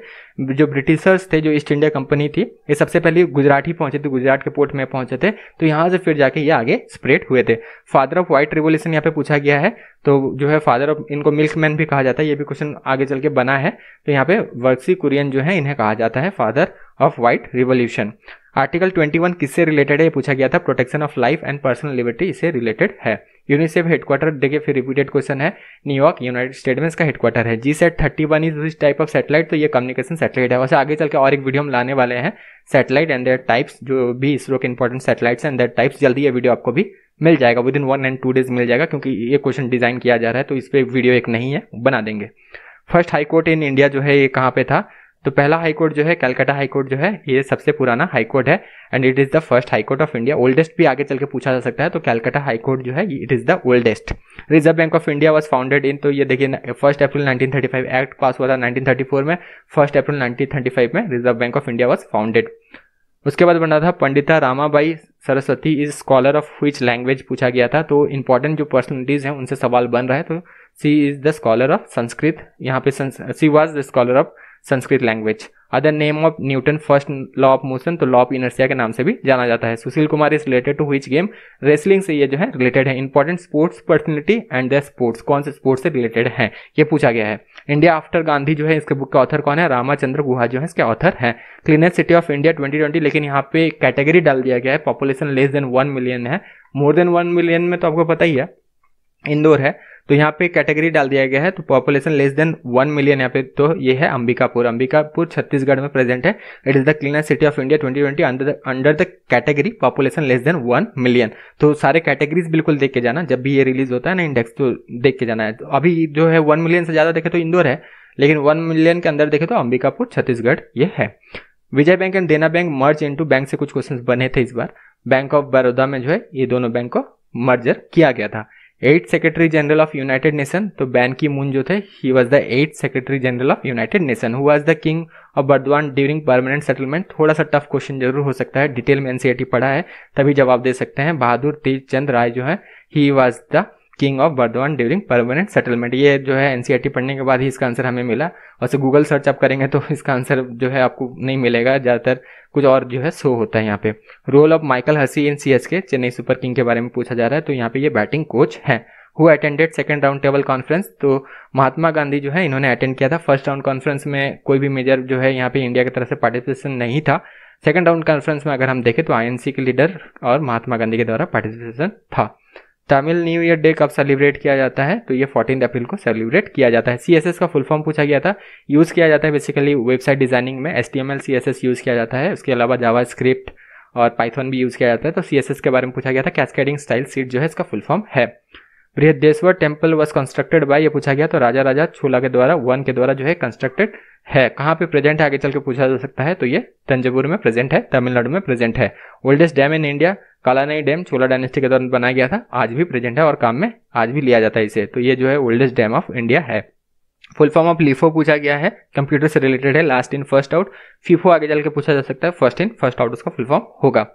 जो ब्रिटिशर्स थे जो ईस्ट इंडिया कंपनी थी ये सबसे पहले गुजरात ही पहुंचे थे गुजरात के पोर्ट में पहुंचे थे तो यहाँ से फिर जाके ये आगे स्प्रेड हुए थे फादर ऑफ व्हाइट रिवोल्यूशन यहाँ पे पूछा गया है तो जो है फादर ऑफ इनको मिल्क मैन भी कहा जाता है ये भी क्वेश्चन आगे चल के बना है तो यहाँ पे वर्सी कुरियन जो है इन्हें कहा जाता है father of white revolution article 21 किससे रिलेटेड है पूछा गया था protection of life and personal liberty इससे रिलेटेड है यूनिसेफ हेडक्वार्टर देखिए फिर रिपीटेड क्वेश्चन है न्यूयॉर्क यूनाइटेड स्टेट में इसका हेडक्वार्टर है G sat thirty one is this type of satellite तो ये कम्युनिकेशन सैटेलाइट है वैसे आगे चल के और एक वीडियो हम लाने वाले हैं सैटेलाइट एंड देयर टाइप्स जो भी इसरो के important satellites and their types जल्दी ये वीडियो आपको भी मिल जाएगा with in one and two days मिल जाएगा क्योंकि ये क्वेश्चन डिजाइन किया जा रहा है तो इस पर वीडियो एक नहीं है बना देंगे first high court in India जो है ये कहाँ पे था तो पहला हाईकोर्ट जो है कलकत्ता हाईकोर्ट जो है ये सबसे पुराना हाईकोर्ट है and it is the first high court of India oldest भी आगे चल के पूछा जा सकता है तो कलकत्ता हाईकोर्ट जो है it is the oldest reserve bank of India was founded in तो ये देखिए फर्स्ट अप्रैल 1935 एक्ट पास हुआ था 1934 में फर्स्ट अप्रैल 1935 में reserve bank of India was founded उसके बाद बना था Pandita Ramabai Saraswati is scholar of which language पूछा गया था तो इंपॉर्टेंट जो पर्सनलिटीज़ हैं उनसे सवाल बन रहा है तो she is the scholar of Sanskrit यहाँ पे she was the scholar of Sanskrit language other name of Newton first law of motion तो लॉ ऑफ इनर्सिया के नाम से भी जाना जाता है Sushil Kumar is related to which game wrestling से ये जो है रिलेटेड है important sports personality and the sports कौन से स्पोर्ट्स से रिलेटेड है ये पूछा गया है इंडिया आफ्टर गांधी जो है इसके बुक का ऑथर कौन है रामाचंद्र गुहा जो है इसके ऑथर है cleanest city of India twenty लेकिन यहाँ पे कैटेगरी डाल दिया गया है population less than one million है मोर देन वन मिलियन में तो आपको पता ही है इंदौर है तो यहाँ पे कैटेगरी डाल दिया गया है तो population less than one million यहाँ पे तो ये है अंबिकापुर अंबिकापुर छत्तीसगढ़ में प्रेजेंट है it is the cleaner city of India 2020 under under the category population less than one million तो सारे कैटेगरीज बिल्कुल देख के जाना जब भी ये रिलीज होता है ना इंडेक्स तो देख के जाना है तो अभी जो है वन मिलियन से ज़्यादा देखे तो इंदौर है लेकिन वन मिलियन के अंदर देखे तो अंबिकापुर छत्तीसगढ़ ये है Vijay bank and Dena bank merge into bank से कुछ क्वेश्चन बने थे इस बार बैंक ऑफ बड़ौदा में जो है ये दोनों बैंक को मर्जर किया गया था eighth secretary general of United Nation तो बैन की मून जो थे he was the eighth secretary general of United Nation who was the king of Burdwan during permanent settlement थोड़ा सा टफ क्वेश्चन जरूर हो सकता है डिटेल में एनसीआर e पढ़ा है तभी जवाब दे सकते हैं बहादुर तेज चंद राय जो है he was the king of Burdwan during permanent settlement ये जो है एन e पढ़ने के बाद ही इसका आंसर हमें मिला वैसे गूगल सर्च आप करेंगे तो इसका आंसर जो है आपको नहीं मिलेगा ज़्यादातर कुछ और जो है शो होता है यहाँ पे रोल ऑफ माइकल हसी इन सी के चेन्नई सुपर किंग के बारे में पूछा जा रहा है तो यहाँ पे ये बैटिंग कोच है who attended second round table conference तो महात्मा गांधी जो है इन्होंने अटेंड किया था फर्स्ट राउंड कॉन्फ्रेंस में कोई भी मेजर जो है यहाँ पे इंडिया की तरफ से पार्टिसिपेशन नहीं था सेकेंड राउंड कॉन्फ्रेंस में अगर हम देखें तो आईएनसी के लीडर और महात्मा गांधी के द्वारा पार्टिसिपेशन था तमिल न्यू ईयर डे कब सेलिब्रेट किया जाता है तो ये फोर्टीन अप्रैल को सेलिब्रेट किया जाता है सी का फुल फॉर्म पूछा गया था यूज़ किया जाता है बेसिकली वेबसाइट डिजाइनिंग में एस टी यूज़ किया जाता है उसके अलावा जावा स्क्रिप्ट और पाइथन भी यूज़ किया जाता है तो सी के बारे में पूछा गया था कैसकेडिंग स्टाइल सीट जो है इसका फुल फॉर्म है Brihadeeswara temple was constructed by ये पूछा गया तो राजा राजा छोला के द्वारा वन के द्वारा जो है कंस्ट्रक्टेड है कहाँ पे प्रेजेंट है आगे चल के पूछा जा सकता है तो ये तंजपुर में प्रेजेंट है तमिलनाडु में प्रेजेंट है oldest dam in India Kallanai dam Chola dynasty के दौरान बनाया गया था आज भी प्रेजेंट है और काम में आज भी लिया जाता है इसे तो ये जो है ओल्डेस्ट डैम ऑफ इंडिया है फुल फॉर्म ऑफ लिफो पूछा गया है कंप्यूटर से रिलेटेड है last in first out FIFO आगे चल के पूछा जा सकता है फर्स्ट इन फर्स्ट आउट उसका फुल फॉर्म होगा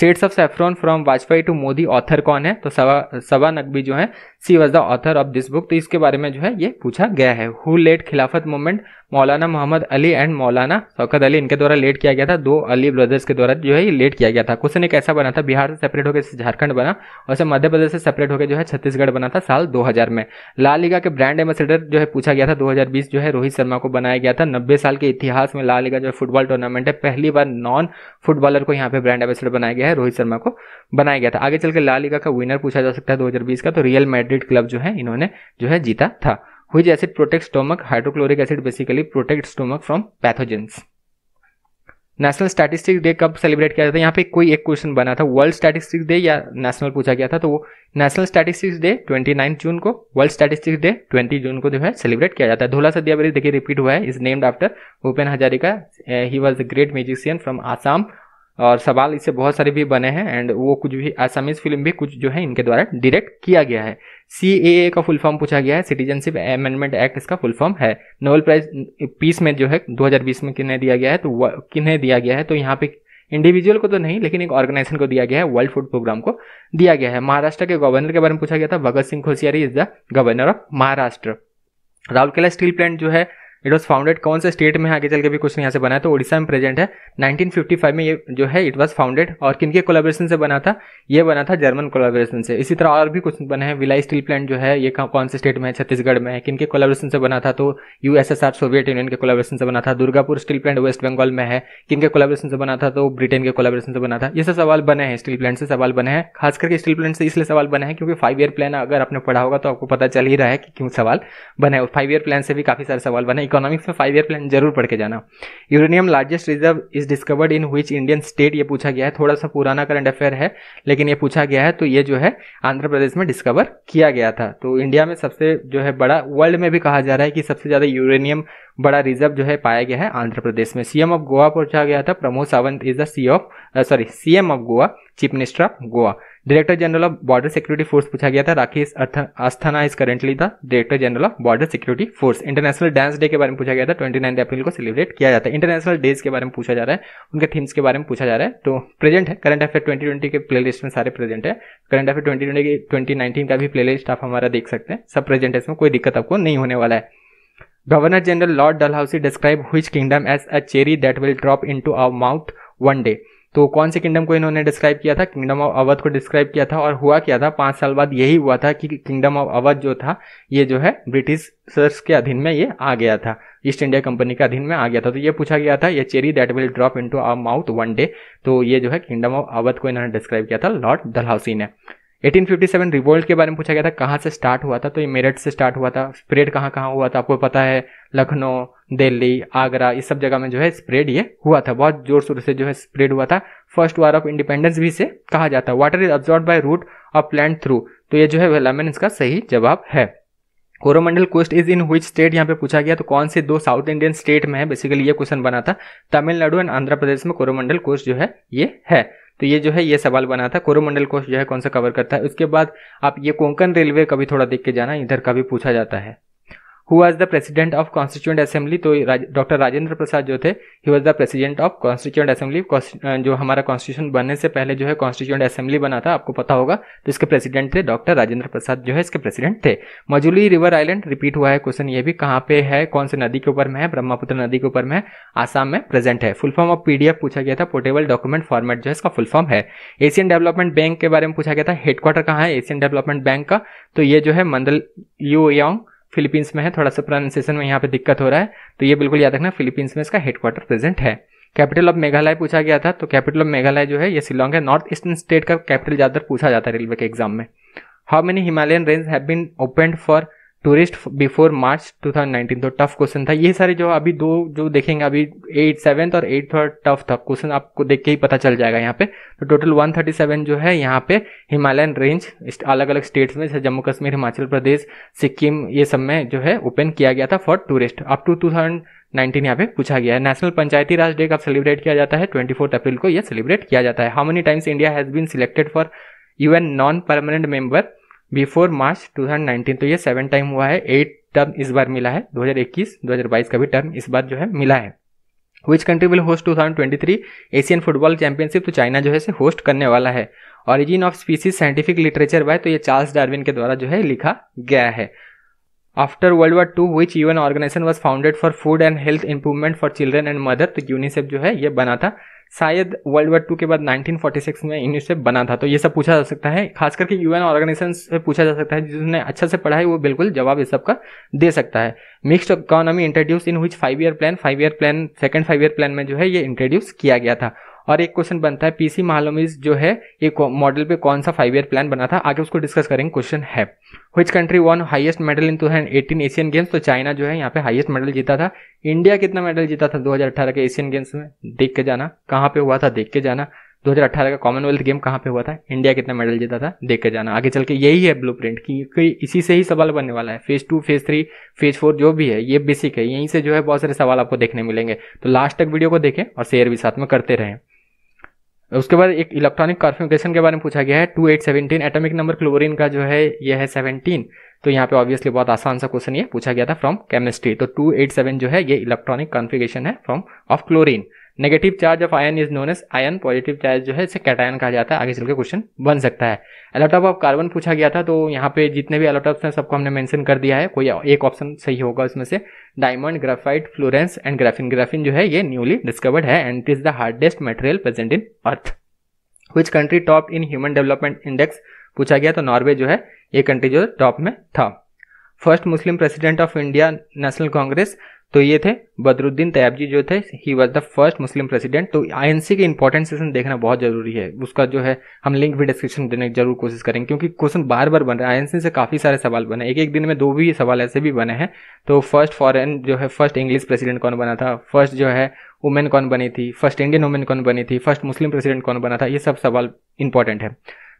seeds of saffron from Vajpayee to Modi author कौन है तो सवा सवा नकबी जो है she was the author of this book तो इसके बारे में जो है ये पूछा गया है हु लेट खिलाफत मूवमेंट मौलाना मोहम्मद अली एंड मौलाना शौकत अली इनके द्वारा लेट किया गया था दो अली ब्रदर्स के द्वारा जो है ये लेट किया गया था क्वेश्चन एक ऐसा बना था बिहार से सेपरेट होकर झारखंड बना और से मध्य प्रदेश से सेपरेट होकर जो है छत्तीसगढ़ बना था साल 2000 में लाल लीगा के ब्रांड एम्बेसडर जो है पूछा गया था 2020 जो है रोहित शर्मा को बनाया गया था नब्बे साल के इतिहास में लाल लीगा जो फुटबॉल टूर्नामेंट है पहली बार नॉन फुटबॉलर को यहाँ पे ब्रांड एम्बेसडर बनाया गया गया है रोहित शर्मा को बनाया गया था आगे चल के लालिका का विनर पूछा जा सकता है दो का तो रियल मैड्रिड क्लब जो है इन्होंने जो है जीता था हुई acid protect stomach hydrochloric acid basically protect stomach from pathogens national statistics day कब सेलिब्रेट किया जाता है यहाँ पे कोई एक क्वेश्चन बना था वर्ल्ड स्टैटिस्टिक्स डे या नेशनल पूछा गया था तो वो नेशनल स्टैटिस्टिक्स डे 29 जून को वर्ल्ड स्टैटिस्टिक्स डे 20 जून को जो है सेलिब्रेट किया जाता है धोला सदिया देखिए रिपीट हुआ है is named after Bhupen Hazarika he was a great musician from Assam और सवाल इससे बहुत सारे भी बने हैं एंड वो कुछ भी आसामीज फिल्म भी कुछ जो है इनके द्वारा डायरेक्ट किया गया है सी ए ए का फुल फॉर्म पूछा गया है सिटीजनशिप अमेंडमेंट एक्ट इसका फुल फॉर्म है नोबेल प्राइज पीस में जो है 2020 में किन्हें दिया गया है तो किन्हें दिया गया है तो यहाँ पे इंडिविजुअल को तो नहीं लेकिन एक ऑर्गेनाइजेशन को दिया गया है वर्ल्ड फूड प्रोग्राम को दिया गया है महाराष्ट्र के गवर्नर के बारे में पूछा गया था Bhagat Singh Koshyari is the governor of Maharashtra Rourkela steel plant जो है इट वॉज फाउंडेड कौन से स्टेट में आगे चल के भी क्वेश्चन यहाँ से बना है तो उड़ीसा में प्रेजेंट है 1955 में ये जो है इट वॉज फाउंडेड और किन के कोलाबोरेशन से बना था ये बना था जर्मन कोलाबोरेशन से इसी तरह और भी क्वेश्चन बने हैं विलाई स्टील प्लांट जो है ये कौन से स्टेट में है छत्तीसगढ़ में है किन के कोलाबोरेशन से बना था तो यूएसएसआर सोवियत यूनियन के कोलाबोरेशन से बना था Durgapur steel plant West Bengal में है किन के कोलाबोरेशन से बना था तो ब्रिटेन के कोलाबोरेशन से बना था ये सब सवाल बने हैं स्टील प्लांट से सवाल बने हैं खास करके स्टील प्लांट से इसलिए सवाल बने हैं क्योंकि फाइव ईयर प्लान अगर आपने पढ़ा होगा तो आपको पता चल ही रहा है कि क्यों सवाल बने फाइव ईयर प्लान से भी काफी सारे सवाल बने इकोनॉमिक्स में फाइव ईयर प्लान जरूर पढ़ के जाना uranium largest reserve is discovered in which Indian state ये पूछा गया है थोड़ा सा पुराना करंट अफेयर है लेकिन ये पूछा गया है तो ये जो है आंध्र प्रदेश में डिस्कवर किया गया था तो इंडिया में सबसे जो है बड़ा वर्ल्ड में भी कहा जा रहा है कि सबसे ज़्यादा यूरेनियम बड़ा रिजर्व जो है पाया गया है आंध्र प्रदेश में सीएम ऑफ गोवा पूछा गया था Pramod Sawant is the C of sorry CM of Goa chief minister of Goa director general of border security force पूछा गया था Rakesh Asthana is currently the director general of border security force international dance day के बारे में पूछा गया था ट्वेंटी नाइन अप्रैल को सेलिब्रेट किया जाता है इंटरनेशनल डेज के बारे में पूछा जा रहा है उनके थीम्स के बारे में पूछा जा रहा है तो प्रेजेंट है करंट अफेयर ट्वेंटी ट्वेंटी के प्ले लिस्ट में सारे प्रेजेंट है current affair twenty twenty nineteen का भी प्ले आप हमारा देख सकते हैं सब प्रेजेंट है इसमें कोई दिक्कत आपको नहीं होने वाला है Governor General Lord Dalhousie described which kingdom as a cherry that will drop into our mouth one day. तो कौन से किंगडम को इन्होंने डिस्क्राइब किया था किंगडम ऑफ अवध को डिस्क्राइब किया था और हुआ क्या था पांच साल बाद यही हुआ था कि किंगडम ऑफ अवध जो था ये जो है ब्रिटिशर्स के अधीन में ये आ गया था ईस्ट इंडिया कंपनी के अधीन में आ गया था तो ये पूछा गया था ये cherry that will drop into to our mouth one day तो ये जो है किंगडम ऑफ अवध को इन्होंने डिस्क्राइब किया था लॉर्ड डलहाउसी ने 1857 रिवोल्ट के बारे में पूछा गया था कहाँ से स्टार्ट हुआ था तो ये मेरठ से स्टार्ट हुआ था स्प्रेड कहाँ कहाँ हुआ था आपको पता है लखनऊ दिल्ली आगरा इस सब जगह में जो है स्प्रेड ये हुआ था बहुत जोर शोर से जो है स्प्रेड हुआ था फर्स्ट वार ऑफ इंडिपेंडेंस भी से कहा जाता है water is absorbed by root of plant through तो ये जो है वेलामेन इसका सही जवाब है Coromandel coast is in which state यहाँ पे पूछा गया तो कौन से दो साउथ इंडियन स्टेट में है बेसिकली ये क्वेश्चन बना था तमिलनाडु एंड आंध्र प्रदेश में कोरोमंडल कोस्ट जो है ये है तो ये जो है ये सवाल बना था कोरोमंडल कोष जो है कौन सा कवर करता है उसके बाद आप ये कोंकण रेलवे कभी थोड़ा देख के जाना इधर का भी पूछा जाता है who was the president of constituent assembly तो डॉक्टर राजेंद्र प्रसाद जो थे he was the president of constituent assembly जो हमारा कॉन्स्टिट्यूशन बनने से पहले जो है कॉन्स्टिट्यूंट असेंबली बना था आपको पता होगा तो इसके प्रेसिडेंट थे डॉक्टर राजेंद्र प्रसाद जो है इसके प्रेसिडेंट थे मजूली रिवर आइलैंड रिपीट हुआ है क्वेश्चन ये भी कहाँ पे है कौन से नदी के ऊपर में है ब्रह्मपुत्र नदी के ऊपर में आसाम में प्रेजेंट है फुल फॉर्म ऑफ पीडीएफ पूछा गया था पोर्टेबल डॉक्यूमेंट फॉर्मेट जो है इसका फुल फॉर्म है एशियन डेवलपमेंट बैंक के बारे में पूछा गया था हेडक्वार्टर कहाँ है एशियन डेवलपमेंट बैंक का तो ये जो है मंडल यू यांग फिलीपींस में है थोड़ा सा प्रोनाउंसिएशन में यहाँ पे दिक्कत हो रहा है तो ये बिल्कुल याद रखना फिलीपींस में इसका हेडक्वार्टर प्रेजेंट है कैपिटल ऑफ मेघालय पूछा गया था तो कैपिटल ऑफ मेघालय जो है ये शिलोंग है नॉर्थ ईस्टर्न स्टेट का कैपिटल ज़्यादातर पूछा जाता है रेलवे के एग्जाम में how many Himalayan range have been open for tourist before March 2019 तो टफ क्वेश्चन था ये सारे जो अभी दो जो देखेंगे अभी एट सेवेंथ और एट थर्ड टफ था क्वेश्चन आपको देख के ही पता चल जाएगा यहाँ पे तो टोटल 137 जो है यहाँ पे हिमालयन रेंज अलग अलग स्टेट्स में जैसे जम्मू कश्मीर हिमाचल प्रदेश सिक्किम ये सब में जो है ओपन किया गया था for tourist up to two thousand nineteen यहाँ पे पूछा गया है नेशनल पंचायती राज डे का सेलिब्रेट किया जाता है ट्वेंटी फोर्थ अप्रैल को यह सेलिब्रेट किया जाता है how many times India has been selected for U N non permanent member before March 2019 तो ये सेवन टाइम हुआ है एट टर्म इस बार मिला है 2021 2022 का भी टर्म इस बार जो है मिला है which country will host 2023 Asian football championship तो चाइना जो है से होस्ट करने वाला है origin of species scientific literature by तो ये चार्ल्स डार्विन के द्वारा जो है लिखा गया है after world war two which UN organization was founded for food and health improvement for children and mother तो यूनिसेफ जो है ये बना था शायद वर्ल्ड वॉर टू के बाद 1946 में इनसे बना था तो ये सब पूछा जा सकता है खास करके यूएन ऑर्गेनाइजेशन से पूछा जा सकता है जिसने अच्छा से पढ़ा है वो बिल्कुल जवाब इस सबका दे सकता है mixed economy introduce in which five year plan five year plan second five year plan में जो है ये इंट्रोड्यूस किया गया था और एक क्वेश्चन बनता है पीसी महालोमीज जो है ये मॉडल पे कौन सा फाइव ईयर प्लान बना था आगे उसको डिस्कस करेंगे क्वेश्चन है which country won highest medal in two hand eighteen Asian games तो चाइना जो है यहाँ पे हाइएस्ट मेडल जीता था इंडिया कितना मेडल जीता था दो के एशियन गेम्स में देख के जाना कहाँ पे हुआ था देख के जाना 2018 का कॉमनवेल्थ गेम कहाँ पे हुआ था इंडिया कितना मेडल जीता था देख के जाना आगे चल के यही है ब्लू प्रिंट क्योंकि इसी से ही सवाल बनने वाला है phase two phase three phase four जो भी है ये बेसिक है यहीं से जो है बहुत सारे सवाल आपको देखने मिलेंगे तो लास्ट तक वीडियो को देखें और शेयर भी साथ में करते रहें उसके बाद एक इलेक्ट्रॉनिक कॉन्फ़िगरेशन के बारे में पूछा गया है two eight seventeen atomic number chlorine का जो है यह है सेवनटीन तो यहाँ पे ऑब्वियसली बहुत आसान सा क्वेश्चन ये पूछा गया था फ्रॉम केमिस्ट्री तो टू एट सेवन जो है ये इलेक्ट्रॉनिक कॉन्फ़िगरेशन है from of chlorine negative charge of ion is known as ion positive charge जो है इसे कैटायन कहा जाता है आगे चल के क्वेश्चन बन सकता है एलोटॉप ऑफ कार्बन पूछा गया था तो यहाँ पे जितने भी एलोटॉप्स हैं सबको हमने मेंशन कर दिया है कोई एक ऑप्शन सही होगा उसमें से diamond graphite fullerene and graphene graphene जो है ये न्यूली डिस्कवर्ड है and it is the hardest material present in earth which country top in human development index पूछा गया तो नॉर्वे जो है ये कंट्री जो टॉप में था first Muslim president of India national Congress तो ये थे बदरुद्दीन तैयब जी जो थे he was the first Muslim president तो आईएनसी के इंपॉर्टेंट सेशन देखना बहुत जरूरी है उसका जो है हम लिंक भी डिस्क्रिप्शन देने की जरूर कोशिश करेंगे क्योंकि क्वेश्चन बार बार बन रहा है आईएनसी से काफी सारे सवाल बने एक एक दिन में दो भी सवाल ऐसे भी बने हैं तो फर्स्ट फॉरन जो है फर्स्ट इंग्लिश प्रेसिडेंट कौन बना था फर्स्ट जो है वुमेन कौन बनी थी फर्स्ट इंडियन वुमेन कौन बनी थी फर्स्ट मुस्लिम प्रेसिडेंट कौन बना था ये सब सवाल इंपॉर्टेंट है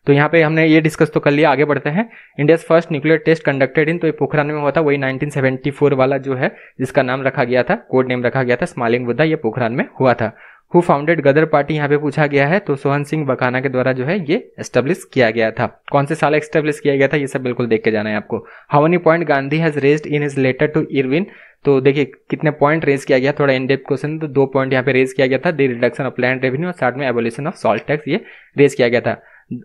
तो यहाँ पे हमने ये डिस्कस तो कर लिया आगे बढ़ते हैं India's first nuclear test conducted in तो ये पोखरान में हुआ था वही 1974 वाला जो है जिसका नाम रखा गया था कोड नेम रखा गया था स्मालिंग बुद्धा ये पोखरान में हुआ था हु फाउंडेड गदर पार्टी यहाँ पे पूछा गया है तो सोहन सिंह बकाना के द्वारा जो है ये एस्टेब्लिश किया गया था कौन से साल एस्टेब्लिश किया गया था ये सब बिल्कुल देख के जाना है आपको how point Gandhi has raise in his letter to Irwin तो देखिए कितने पॉइंट रेज किया गया थोड़ा इनडेप क्वेश्चन तो दो पॉइंट यहाँ पे रेज किया गया था the reduction of land revenue और साथ में एवोल्यूशन ऑफ सॉल्ट टैक्स ये रेज किया गया था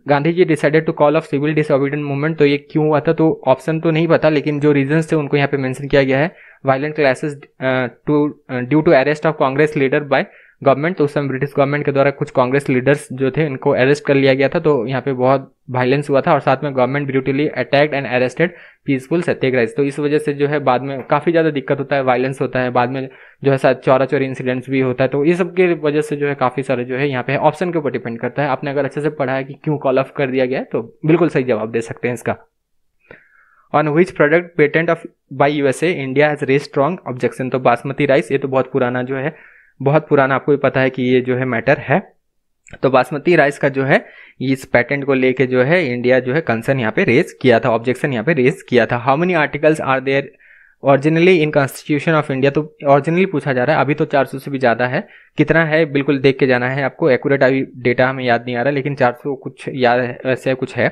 Gandhi ji decided to call off civil disobedient movement तो ये क्यों हुआ था तो ऑप्शन तो नहीं पता लेकिन जो रीजंस थे उनको यहाँ पे मेंशन किया गया है violent clashes to due to arrest of Congress leader by government तो उस समय ब्रिटिश गवर्नमेंट के द्वारा कुछ कांग्रेस लीडर्स जो थे इनको अरेस्ट कर लिया गया था तो यहाँ पे बहुत वायलेंस हुआ था और साथ में government brutally attacked and arrested peaceful satyagraha तो इस वजह से जो है बाद में काफ़ी ज़्यादा दिक्कत होता है वायलेंस होता है बाद में जो है साथ चौरा चोरी इंसिडेंट्स भी होता है तो ये सब वजह से जो है काफ़ी सारे जो है यहाँ पे ऑप्शन के ऊपर डिपेंड करता है आपने अगर अच्छे से पढ़ा है कि क्यों कॉल ऑफ कर दिया गया है तो बिल्कुल सही जवाब दे सकते हैं इसका on which product patent of by USA India has raise strong objection तो बासमती राइस ये तो बहुत पुराना जो है बहुत पुराना आपको भी पता है कि ये जो है मैटर है तो बासमती राइस का जो है इस पैटेंट को लेके जो है इंडिया जो है कंसर्न यहाँ पे रेज किया था ऑब्जेक्शन यहाँ पे रेज किया था how many articles are there originally in constitution of India तो ऑरिजिनली पूछा जा रहा है अभी तो 400 से भी ज़्यादा है कितना है बिल्कुल देख के जाना है आपको एक्यूरेट अभी डेटा हमें याद नहीं आ रहा लेकिन 400 कुछ याद ऐसे कुछ है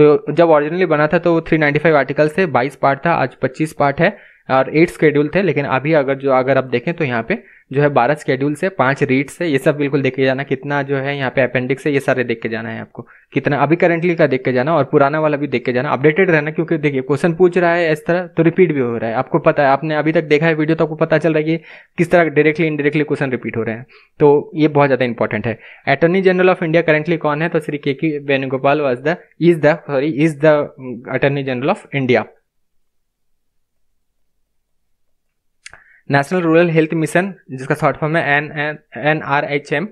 तो जब ऑरिजिनली बना था तो 395 आर्टिकल से 22 पार्ट था आज 25 पार्ट है और एट स्केड्यूल थे लेकिन अभी अगर जो अगर आप देखें तो यहाँ पे जो है बारह स्केड्यूल से पांच रीट से ये सब बिल्कुल देख के जाना कितना जो है यहाँ पे अपेंडिक्स है ये सारे देख के जाना है आपको कितना अभी करंटली का देख के जाना और पुराना वाला भी देख के जाना अपडेटेड रहना क्योंकि देखिए क्वेश्चन पूछ रहा है इस तरह तो रिपीट भी हो रहा है आपको पता है आपने अभी तक देखा है वीडियो तो आपको पता चल रहा है कि किस तरह डायरेक्टली इनडायरेक्टली क्वेश्चन रिपीट हो रहे हैं तो ये बहुत ज़्यादा इंपॉर्टेंट है attorney general of India currently कौन है तो Shri K K Venugopal was the is the sorry is the attorney general of India national rural health mission जिसका शॉर्ट फॉर्म है N N N R H M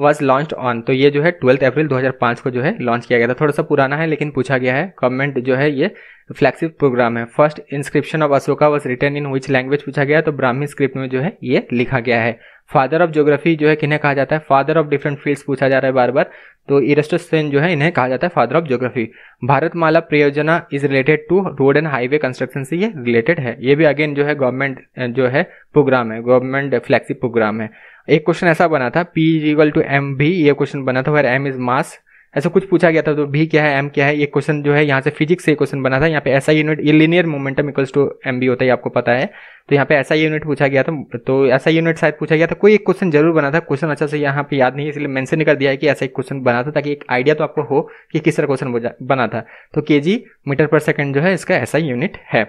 was launch on तो ये जो है twelfth अप्रैल 2005 को जो है लॉन्च किया गया था थोड़ा सा पुराना है लेकिन पूछा गया है गवर्नमेंट जो है ये फ्लैगशिप प्रोग्राम है first inscription of Ashoka was written in which language पूछा गया तो ब्राह्मी स्क्रिप्ट में जो है ये लिखा गया है फादर ऑफ ज्योग्राफी जो है किन्हें कहा जाता है फादर ऑफ डिफरेंट फील्ड्स पूछा जा रहा है बार बार तो सेन जो है इन्हें कहा जाता है father of geography Bharatmala Pariyojana is related to road and highway construction से ये रिलेटेड है ये भी अगेन जो है गवर्नमेंट जो है प्रोग्राम है गवर्नमेंट फ्लैक्सिप प्रोग्राम है एक क्वेश्चन ऐसा बना था पी इक्वल टू एम भी ये क्वेश्चन बना था वेर एम इज मास ऐसा कुछ पूछा गया था तो भी क्या है एम क्या है ये क्वेश्चन जो है यहाँ से फिजिक्स से क्वेश्चन बना था यहाँ पे ऐसा यूनिट ये linear momentum equals to M V होता है आपको पता है तो यहाँ पे ऐसा यूनिट पूछा गया था तो ऐसा यूनिट शायद पूछा गया था कोई एक क्वेश्चन जरूर बना था क्वेश्चन अच्छा से यहाँ पे याद नहीं इसलिए मैंशन कर दिया है कि ऐसा एक क्वेश्चन बना था ताकि एक आइडिया तो आपको हो कि किस तरह क्वेश्चन बना था तो के जी मीटर पर सेकेंड जो है इसका ऐसा यूनिट है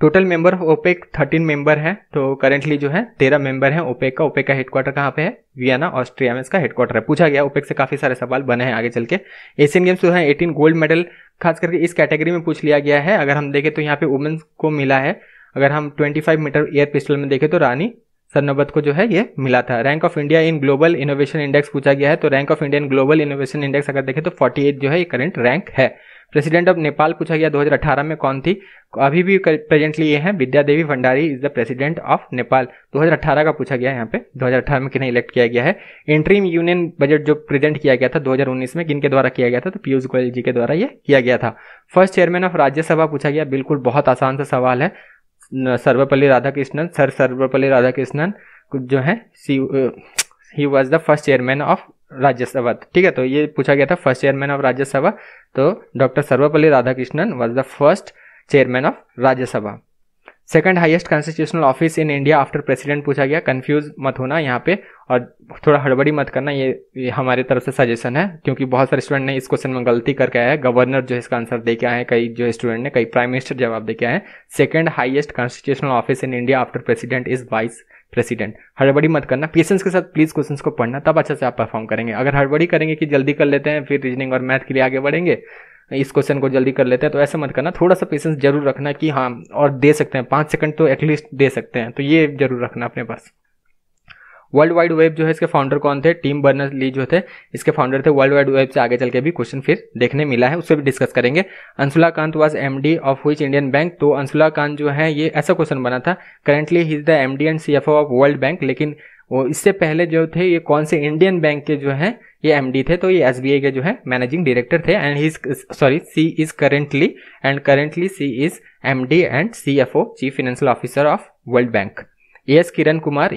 total member of OPEC thirteen member है तो करेंटली जो है तेरह मेंबर है ओपेक का ओपेक का हेडक्वार्टर कहाँ पे है वियना ऑस्ट्रिया में इसका हेडक्वार्टर है पूछा गया ओपेक से काफी सारे सवाल बने हैं आगे चल के एशियन गेम्स जो है एटीन गोल्ड मेडल खास करके इस कैटेगरी में पूछ लिया गया है अगर हम देखें तो यहाँ पे वुमेन्स को मिला है अगर हम फाइव मीटर एयर पिस्टल में देखें तो रानी सरनबत को जो है ये मिला था rank of India in global innovation index पूछा गया है तो rank of India in global innovation index अगर देखें तो फोर्टी जो है ये करंट रैंक है प्रेसिडेंट ऑफ नेपाल पूछा गया 2018 में कौन थी अभी भी प्रेजेंटली ये हैं Vidya Devi Bhandari is the president of Nepal 2018 का पूछा गया यहाँ पे 2018 में किन्हें इलेक्ट किया गया है इंट्रीम यूनियन बजट जो प्रेजेंट किया गया था 2019 में किनके द्वारा किया गया था तो पीयूष गोयल जी के द्वारा ये किया गया था फर्स्ट चेयरमैन ऑफ राज्यसभा पूछा गया बिल्कुल बहुत आसान सा सवाल है सर्वपल्ली राधाकृष्णन सर सर्वपल्ली राधाकृष्णन जो है see he was the first chairman of Rajya Sabha ठीक है तो ये पूछा गया था फर्स्ट चेयरमैन ऑफ राज्यसभा तो doctor Sarvepalli Radhakrishnan was the first chairman of Rajya Sabha second highest constitutional office in India after president पूछा गया कंफ्यूज मत होना यहाँ पे और थोड़ा हड़बड़ी मत करना ये, ये हमारे तरफ से सजेशन है क्योंकि बहुत सारे स्टूडेंट ने इस क्वेश्चन में गलती करके आया है गवर्नर जो इसका आंसर दे के आए हैं कई जो स्टूडेंट ने कई प्राइम मिनिस्टर जवाब दे के आए हैं second highest constitutional office in India after president is vice president हड़बड़ी मत करना पेशेंस के साथ प्लीज़ क्वेश्चंस को पढ़ना तब अच्छे से आप परफॉर्म करेंगे अगर हड़बड़ी करेंगे कि जल्दी कर लेते हैं फिर रीजनिंग और मैथ के लिए आगे बढ़ेंगे इस क्वेश्चन को जल्दी कर लेते हैं तो ऐसा मत करना थोड़ा सा पेशेंस जरूर रखना कि हाँ और दे सकते हैं पाँच सेकंड तो एटलीस्ट दे सकते हैं तो ये जरूर रखना अपने पास वर्ल्ड वाइड वेब जो है इसके फाउंडर कौन थे टीम बर्नर ली जो थे इसके फाउंडर थे वर्ल्ड वाइड वेब से आगे चल के भी क्वेश्चन फिर देखने मिला है उससे भी डिस्कस करेंगे Anshula Kant was M of which Indian bank तो अंशुला कांत जो है ये ऐसा क्वेश्चन बना था currently he is the M and C of world bank लेकिन वो इससे पहले जो थे ये कौन से इंडियन बैंक के जो है ये एमडी थे तो ये आई के जो है मैनेजिंग डायरेक्टर थे and he sorry she is currently and currently she is MD and CFO chief financial officer of world bank S Kiran Kumar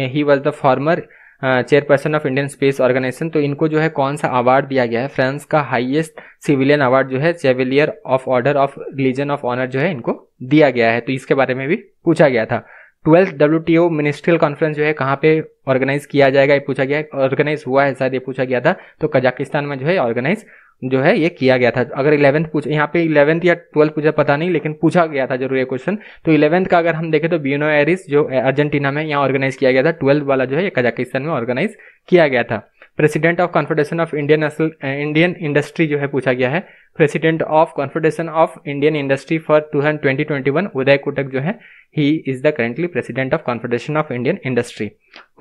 he was the former chairperson of Indian space organization तो इनको जो है कौन सा award दिया गया है फ्रांस का हाईएस्ट सिविलियन अवार्ड जो है chevalier of order of legion of honour जो है इनको दिया गया है तो इसके बारे में भी पूछा गया था twelfth W T O ministerial conference जो है कहाँ पे ऑर्गेनाइज किया जाएगा ये पूछा गया ऑर्गेनाइज हुआ है शायद ये पूछा गया था तो कजाकिस्तान में जो है ऑर्गेनाइज जो है ये किया गया था अगर इलेवंथ पूछ यहाँ पे इलेवंथ या ट्वेल्थ पूछा पता नहीं लेकिन पूछा गया था जरूर ये क्वेश्चन तो इलेवंथ का अगर हम देखें तो बियनो एरिस जो अर्जेंटीना में यहाँ ऑर्गेनाइज किया गया था ट्वेल्थ वाला जो है ये कजाकिस्तान में ऑर्गेनाइज किया गया था president of confederation of Indian Indian industry जो है पूछा गया है president of confederation of Indian industry for two hand twenty twenty one Uday Kotak जो है he is the currently president of confederation of Indian industry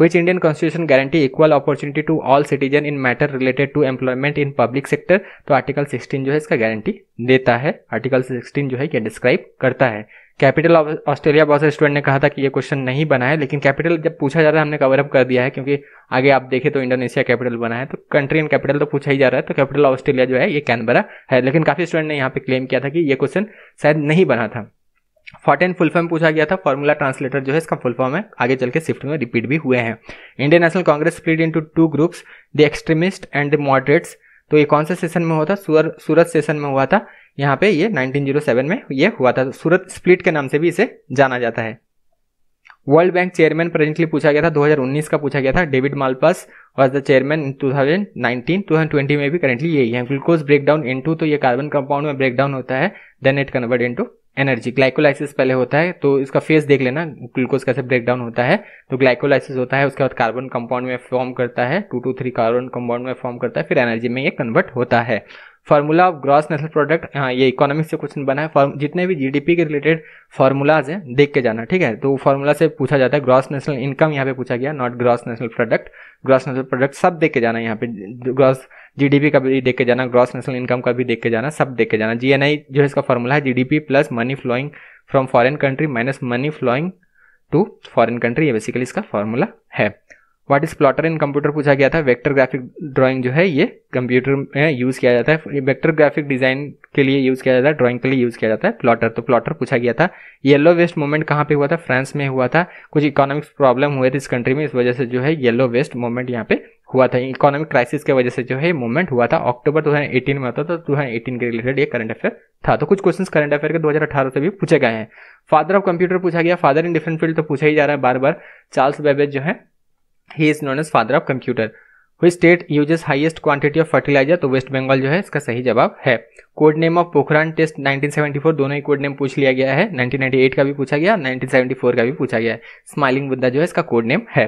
which Indian constitution guarantee equal opportunity to all citizen in matter related to employment in public sector तो article 16 जो है इसका guarantee देता है article 16 जो है क्या डिस्क्राइब करता है कैपिटल ऑफ ऑस्ट्रेलिया बहुत सारे स्टूडेंट ने कहा था कि ये क्वेश्चन नहीं बना है लेकिन कैपिटल जब पूछा जा रहा है हमने कवरअप कर दिया है क्योंकि आगे आप देखें तो इंडोनेशिया कैपिटल बना है तो कंट्री एंड कैपिटल तो पूछा ही जा रहा है तो कैपिटल ऑस्ट्रेलिया जो है ये कैनबरा है लेकिन काफ़ी स्टूडेंट ने यहाँ पे क्लेम किया था कि ये क्वेश्चन शायद नहीं बना था फॉर्ट एंड फुल फॉर्म पूछा गया था फॉर्मूला ट्रांसलेटर जो है इसका फुल फॉर्म है आगे चल के शिफ्ट में रिपीट भी हुए हैं Indian national Congress split into two groups the extremist and the moderates तो ये कौन से सेशन में हुआ था सूरत सेशन में हुआ था यहाँ पे ये 1907 में ये हुआ था सूरत स्प्लिट के नाम से भी इसे जाना जाता है वर्ल्ड बैंक चेयरमैन प्रेजेंटली पूछा गया था 2019 का पूछा गया था David Malpass was the chairman in 2019 2020 में भी करेंटली यही है ग्लूकोज ब्रेक डाउन इंटू तो ये कार्बन कंपाउंड में ब्रेक डाउन होता है then it convert into energy glycolysis पहले होता है तो इसका फेस देख लेना ग्लूकोज कैसे ब्रेक डाउन होता है तो ग्लाइकोलाइसिस होता है उसके बाद कार्बन कंपाउंड में फॉर्म करता है two two three carbon compound में फॉर्म करता है फिर एनर्जी में ये कन्वर्ट होता है formula of gross national product हाँ ये इकोनॉमिक से क्वेश्चन बना है जितने भी जीडीपी के रिलेटेड फार्मूलाज हैं देख के जाना ठीक है तो फार्मूला से पूछा जाता है ग्रॉस नेशनल इनकम यहाँ पे पूछा गया not gross national product gross national product सब देख के जाना यहाँ पे ग्रॉस जीडीपी का भी देख के जाना ग्रॉस नेशनल इनकम का भी देख के जाना सब देख के जाना जी जो इसका फॉर्मूला है G plus money flowing from foreign country minus money flowing to foreign country ये बेसिकली इसका फॉर्मूला है what is plotter in computer पूछा गया था वेक्टर ग्राफिक ड्राइंग जो है ये कंप्यूटर में यूज़ किया जाता है वेक्टर ग्राफिक डिज़ाइन के लिए यूज़ किया जाता है ड्राइंग के लिए यूज़ किया जाता है प्लॉटर तो प्लॉटर पूछा गया था येलो वेस्ट मूवमेंट कहाँ पे हुआ था फ्रांस में हुआ था कुछ इकोनॉमिक्स प्रॉब्लम हुए थे इस कंट्री में इस वजह से जो है येलो वेस्ट मूवमेंट यहाँ पे हुआ था इकोनॉमिक क्राइसिस की वजह से जो है मूवमेंट हुआ था अक्टूबर टू में होता था टू तो के रिलेटेड ये करंट अफेयर था तो कुछ क्वेश्चन करंट अफेयर के दो से भी पूछे गए हैं फादर ऑफ कंप्यूटर पूछा गया फादर इन डिफरेंट फील्ड तो पूछा ही जा रहा है बार बार चार्ल्स बेबेज जो है he is known as father of computer हुई state uses highest quantity of fertilizer तो वेस्ट बंगाल जो है इसका सही जवाब है code name of Pokhran test 1974 दोनों ही कोड नेम पूछ लिया गया है 1998 का भी पूछा गया 1974 का भी पूछा गया है स्माइलिंग बुद्धा जो है इसका कोड नेम है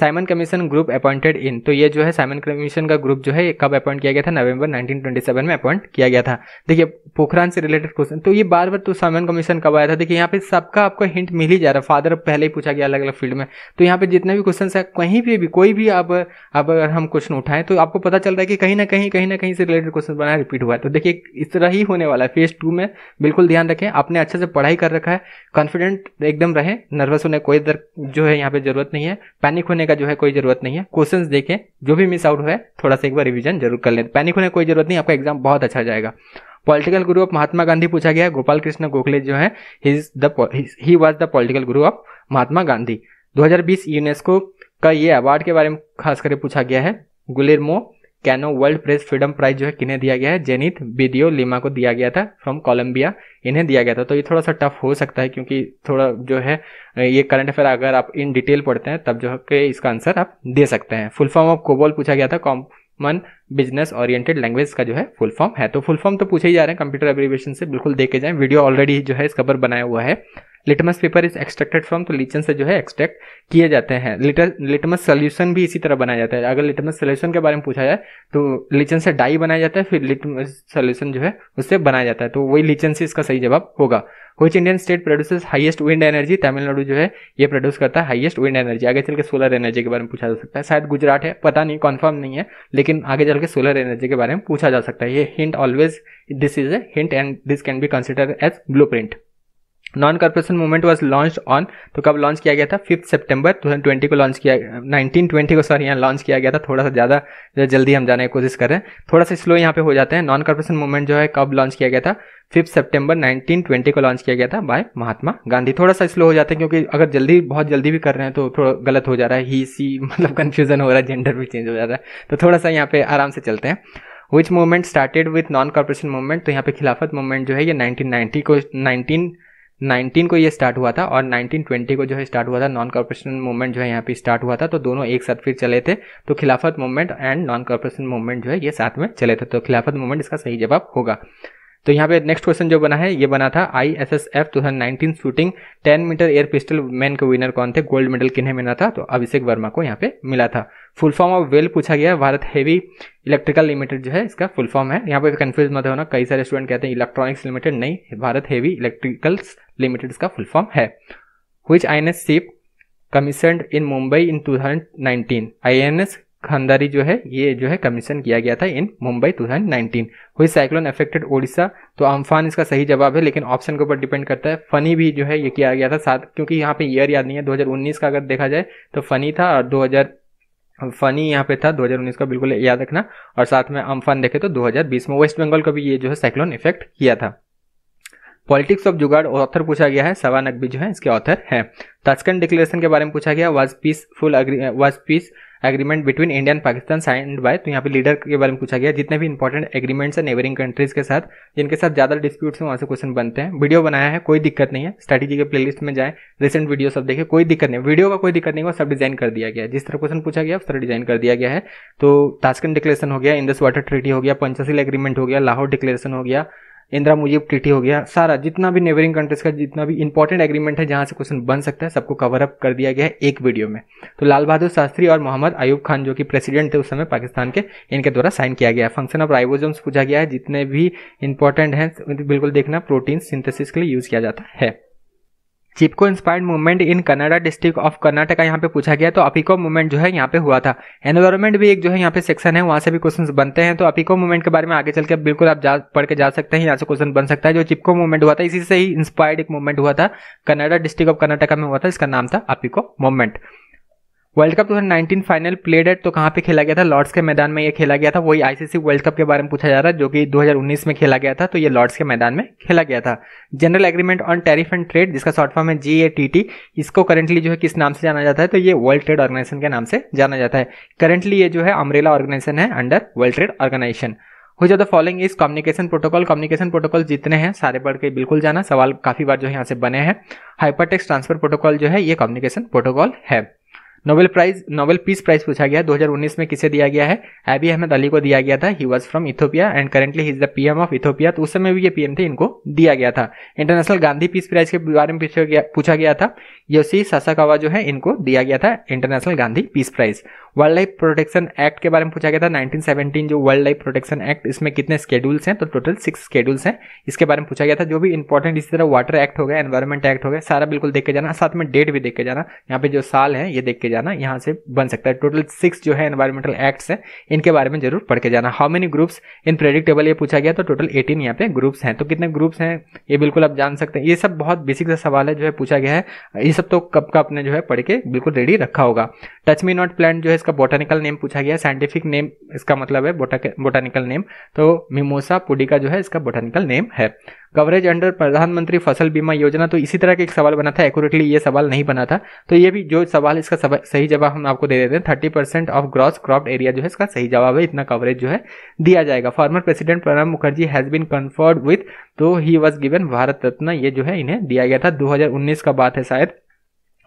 Simon commission group appointed in तो ये जो है साइमन कमीशन का ग्रुप जो है कब अपॉइंट किया गया था नवंबर 1927 में अपॉइंट किया गया था देखिए पोखरान से रिलेटेड क्वेश्चन तो ये बार बार तो साइमन कमीशन कब आया था देखिए यहाँ पे सबका आपको हिंट मिल ही जा रहा है फादर पहले ही पूछा गया अलग अलग फील्ड में तो यहाँ पे जितना भी क्वेश्चन है कहीं भी, भी कोई भी अब अगर हम क्वेश्चन उठाएं तो आपको पता चल रहा है कि कहीं ना कहीं कहीं ना कहीं से रिलेटेड क्वेश्चन बना रिपीट हुआ है तो देखिए इस तरह ही होने वाला है फेज टू में बिल्कुल ध्यान रखें आपने अच्छे से पढ़ाई कर रखा है कॉन्फिडेंट एकदम रहे नर्वस होने कोई जो है यहाँ पे जरूरत नहीं है पैनिक होने का जो है कोई जरूरत नहीं है क्वेश्चन देखें जो भी मिस आउट हुआ है थोड़ा सा एक बार रिविजन जरूर कर लें पैनिक होने कोई जरूरत नहीं आपका एग्जाम बहुत अच्छा जाएगा पॉलिटिकल गुरु ऑफ महात्मा गांधी पूछा गया गोपाल कृष्ण गोखले जो है he was the political guru of Mahatma Gandhi 2020 UNESCO का ये अवार्ड के बारे में खास करके पूछा गया है Guillermo Cano world press freedom prize जो है किन्हें दिया गया है जेनिथ बिदियो लिमा को दिया गया था फ्रॉम कोलंबिया इन्हें दिया गया था तो ये थोड़ा सा टफ हो सकता है क्योंकि थोड़ा जो है ये करंट अफेयर अगर आप इन डिटेल पढ़ते हैं तब जो है इसका आंसर आप दे सकते हैं फुल फॉर्म ऑफ कोबोल पूछा गया था कॉमन बिजनेस ओरिएंटेड लैंग्वेज का जो है फुल फॉर्म है तो फुल फॉर्म तो पूछे ही जा रहे हैं कंप्यूटर एप्लीकेशन से बिल्कुल देखे जाए वीडियो ऑलरेडी जो है इस खबर बनाया हुआ है litmus paper is extracted from तो लीचन से जो है एक्सट्रैक्ट किए जाते हैं लिटमस सोल्यूशन भी इसी तरह बनाया जाता है अगर लिटमस सोल्यूशन के बारे में पूछा जाए तो लीचन से डाई बनाया जाता है फिर लिटमस सोल्यूशन जो है उससे बनाया जाता है तो वही लीचन से इसका सही जवाब होगा which Indian state produces highest wind energy Tamil Nadu जो है ये प्रोड्यूस करता है हाइएस्ट विंड एनर्जी आगे चल के सोलर एनर्जी के बारे में पूछा जा सकता है शायद गुजरात है पता नहीं कन्फर्म नहीं है लेकिन आगे चल के सोलर एनर्जी के बारे में पूछा जा सकता है ये hint always this is a hint and this can be consider as blueprint non cooperation movement was launch on तो कब लॉन्च किया गया था fifth September two thousand twenty को लॉन्च किया नाइनटीन ट्वेंटी को सॉरी यहाँ लॉन्च किया गया था थोड़ा सा ज़्यादा जल्दी हम जाने की कोशिश कर रहे हैं थोड़ा सा स्लो यहाँ पे हो जाते हैं नॉन कॉर्पोरेशन मूवमेंट जो है कब लॉन्च किया गया था फिफ्थ सेप्टेम्बर नाइनटीन ट्वेंटी को लॉन्च किया गया था बाय महात्मा गांधी थोड़ा सा स्लो हो जाता है क्योंकि अगर जल्दी बहुत जल्दी भी कर रहे हैं तो थोड़ा गलत हो जा रहा है ही सी <laughs> मतलब कन्फ्यूजन हो रहा है जेंडर भी चेंज हो जा रहा है तो थोड़ा सा यहाँ पे आराम से चलते हैं which movement started with non cooperation movement तो यहाँ पे खिलाफत मूवमेंट जो है ये 1990 को नाइनटीन 19 को ये स्टार्ट हुआ था और 1920 को जो है स्टार्ट हुआ था नॉन कॉर्पोरेशन मूवमेंट जो है यहाँ पे स्टार्ट हुआ था तो दोनों एक साथ फिर चले थे तो Khilafat movement and non cooperation movement जो है ये साथ में चले थे तो खिलाफत मूवमेंट इसका सही जवाब होगा तो यहाँ पे नेक्स्ट क्वेश्चन जो बना है ये बना था I S S F two thousand nineteen shooting ten meter air pistol man के विनर कौन थे गोल्ड मेडल किन्हें मिला था तो अभिषेक वर्मा को यहाँ पे मिला था फुल फॉर्म ऑफ वेल पूछा गया भारत हैवी इलेक्ट्रिकल लिमिटेड जो है इसका फुल फॉर्म है यहाँ पे कंफ्यूज मत होना कई सारे स्टूडेंट कहते हैं इलेक्ट्रॉनिक्स लिमिटेड नहीं भारत हैवी इलेक्ट्रिकल्स लिमिटेड इसका फुल फॉर्म है हुई I N S ship commission in Mumbai in two thousand nineteen I N S Khanderi जो है ये जो है कमीशन किया गया था इन मुंबई 2019 हुई साइक्लोन अफेक्टेड ओडिशा तो अम्फान इसका सही जवाब है लेकिन ऑप्शन के ऊपर डिपेंड करता है फनी भी जो है ये किया गया था साथ क्योंकि यहाँ पे ईयर याद नहीं है 2019 का अगर देखा जाए तो फनी था और 2000 फनी यहाँ पे था 2019 का बिल्कुल याद रखना और साथ में अम्फान देखे तो 2020 में वेस्ट बंगाल का भी ये जो है साइक्लोन इफेक्ट किया था पॉलिटिक्स ऑफ जुगाड़ ऑथर पूछा गया है सवा नकबी जो है इसके ऑथर है तस्कन डिक्लेरेशन के बारे में पूछा गया was peaceful was peace agreement between India and Pakistan signed by तो यहाँ पे लीडर के बारे में पूछा गया जितने भी इंपॉर्टेंट एग्रीमेंट्स है नेबरिंग कंट्रीज के साथ जिनके साथ ज्यादा डिस्प्यूट्स हैं वहाँ से क्वेश्चन बनते हैं वीडियो बनाया है कोई दिक्कत नहीं है स्ट्रेटेजी के लिस्ट में जाए रिसेंट वीडियो सब देखे कोई दिक्कत नहीं वीडियो का कोई दिक्कत नहीं वो सब डिजाइन कर दिया गया है जिस तरह क्वेश्चन पूछा गया उस तरह डिजाइन कर दिया गया है तो तास्कन डिक्लेरेशन हो गया इंडस वाटर ट्रीटी हो गया पंचशील एग्रीमेंट हो गया लाहौर डिक्लेरेशन हो गया इंदिरा मुजीब ट्रिटी हो गया सारा जितना भी नेबरिंग कंट्रीज का जितना भी इंपॉर्टेंट एग्रीमेंट है जहाँ से क्वेश्चन बन सकता है सबको कवर अप कर दिया गया है एक वीडियो में तो लाल बहादुर शास्त्री और मोहम्मद अयूब खान जो कि प्रेसिडेंट थे उस समय पाकिस्तान के इनके द्वारा साइन किया गया है फंक्शन ऑफ राइबोजोम्स पूछा गया है जितने भी इंपॉर्टेंट हैं बिल्कुल देखना प्रोटीन सिंथेसिस के लिए यूज़ किया जाता है Chipko inspired movement in Kannada district of Karnataka यहाँ पे पूछा गया तो अपीको मूवमेंट जो है यहाँ पे हुआ था एनवायरमेंट भी एक जो है यहाँ पे सेक्शन है वहाँ से भी क्वेश्चन बनते हैं तो अपीको मूवमेंट के बारे में आगे चल के बिल्कुल आप जा पढ़ के जा सकते हैं यहाँ से क्वेश्चन बन सकता है जो चिपको मूवमेंट हुआ था इसी से ही इंस्पायर्ड एक मूवमेंट हुआ था कनाडा डिस्ट्रिक्ट ऑफ कर्नाटका में हुआ था इसका नाम था Appiko movement world cup 2019 final played at तो कहाँ पे खेला गया था लॉर्ड्स के मैदान में ये खेला गया था वही आईसीसी वर्ल्ड कप के बारे में पूछा जा रहा है जो कि 2019 में खेला गया था तो ये लॉर्ड्स के मैदान में खेला गया था general agreement on tariff and trade जिसका शॉर्ट फॉर्म है जी ए टी टी इसको करेंटली जो है किस नाम से जाना जाता है तो ये वर्ल्ड ट्रेड ऑर्गेनाइजेशन के नाम से जाना जाता है करेंटली ये जो है अमरेला ऑर्गेनाइजेशन है अंडर वर्ल्ड ट्रेड ऑर्गेनाइजेशन हो जाता following is communication protocol communication protocol जितने हैं सारे पढ़ के बिल्कुल जाना सवाल काफी बार जो है यहाँ से बने हैं हाइपरटेक्स ट्रांसफर प्रोटोकॉल जो है ये कम्युनिकेशन प्रोटोकॉल है Nobel prize Nobel peace prize पूछा गया 2019 में किसे दिया गया है एबी अहमद अली को दिया गया था he was from Ethiopia and currently is the PM of Ethiopia तो उस समय भी ये पीएम थे इनको दिया गया था इंटरनेशनल गांधी पीस प्राइज के बारे में पूछा गया पूछा गया था योशी सासाकावा जो है इनको दिया गया था international Gandhi peace prize wild life protection act के बारे में पूछा गया था 1917 जो वाइल्ड लाइफ प्रोटेक्शन एक्ट इसमें कितने स्केड्यूल्स हैं तो टोटल सिक्स स्केड्यूल्स हैं इसके बारे में पूछा गया था जो भी इंपॉर्टेंट इसी तरह वाटर एक्ट हो गया एनवायरमेंट एक्ट हो गया सारा बिल्कुल देख के जाना साथ में डेट भी देख के जाना यहाँ पे जो साल है ये देख के जाना यहाँ से बन सकता है टोटल सिक्स जो है एनवायरमेंटल एक्ट्स हैं इनके बारे में जरूर पढ़ के जाना how many groups in predictable ये पूछा गया तो टोटल एटीन यहाँ पे ग्रुप्स हैं तो कितने ग्रुप्स हैं ये बिल्कुल आप जान सकते हैं ये सब बहुत बेसिक सा सवाल है जो है पूछा गया है ये सब तो कब का अपने जो है पढ़ के बिल्कुल रेडी रखा होगा टच मी नॉट प्लान जो है इसका बोटानिकल नेम पूछा गया साइंटिफिक नेम इसका मतलब है बोटानिकल नेम तो मिमोसा पुडिका जो है इसका बोटानिकल नेम है कवरेज अंडर प्रधानमंत्री फसल बीमा योजना तो इसी तरह का एक सवाल बना था एक्यूरेटली ये सवाल नहीं बना था तो ये भी जो सवाल इसका सवा, सही जवाब हम आपको दे देते हैं thirty percent of gross crop area जो है इसका सही जवाब है इतना कवरेज जो है दिया जाएगा former president Pranab Mukherjee has been conferred with तो he was given Bharat Ratna ये जो है इन्हें दिया गया था दो का बात है शायद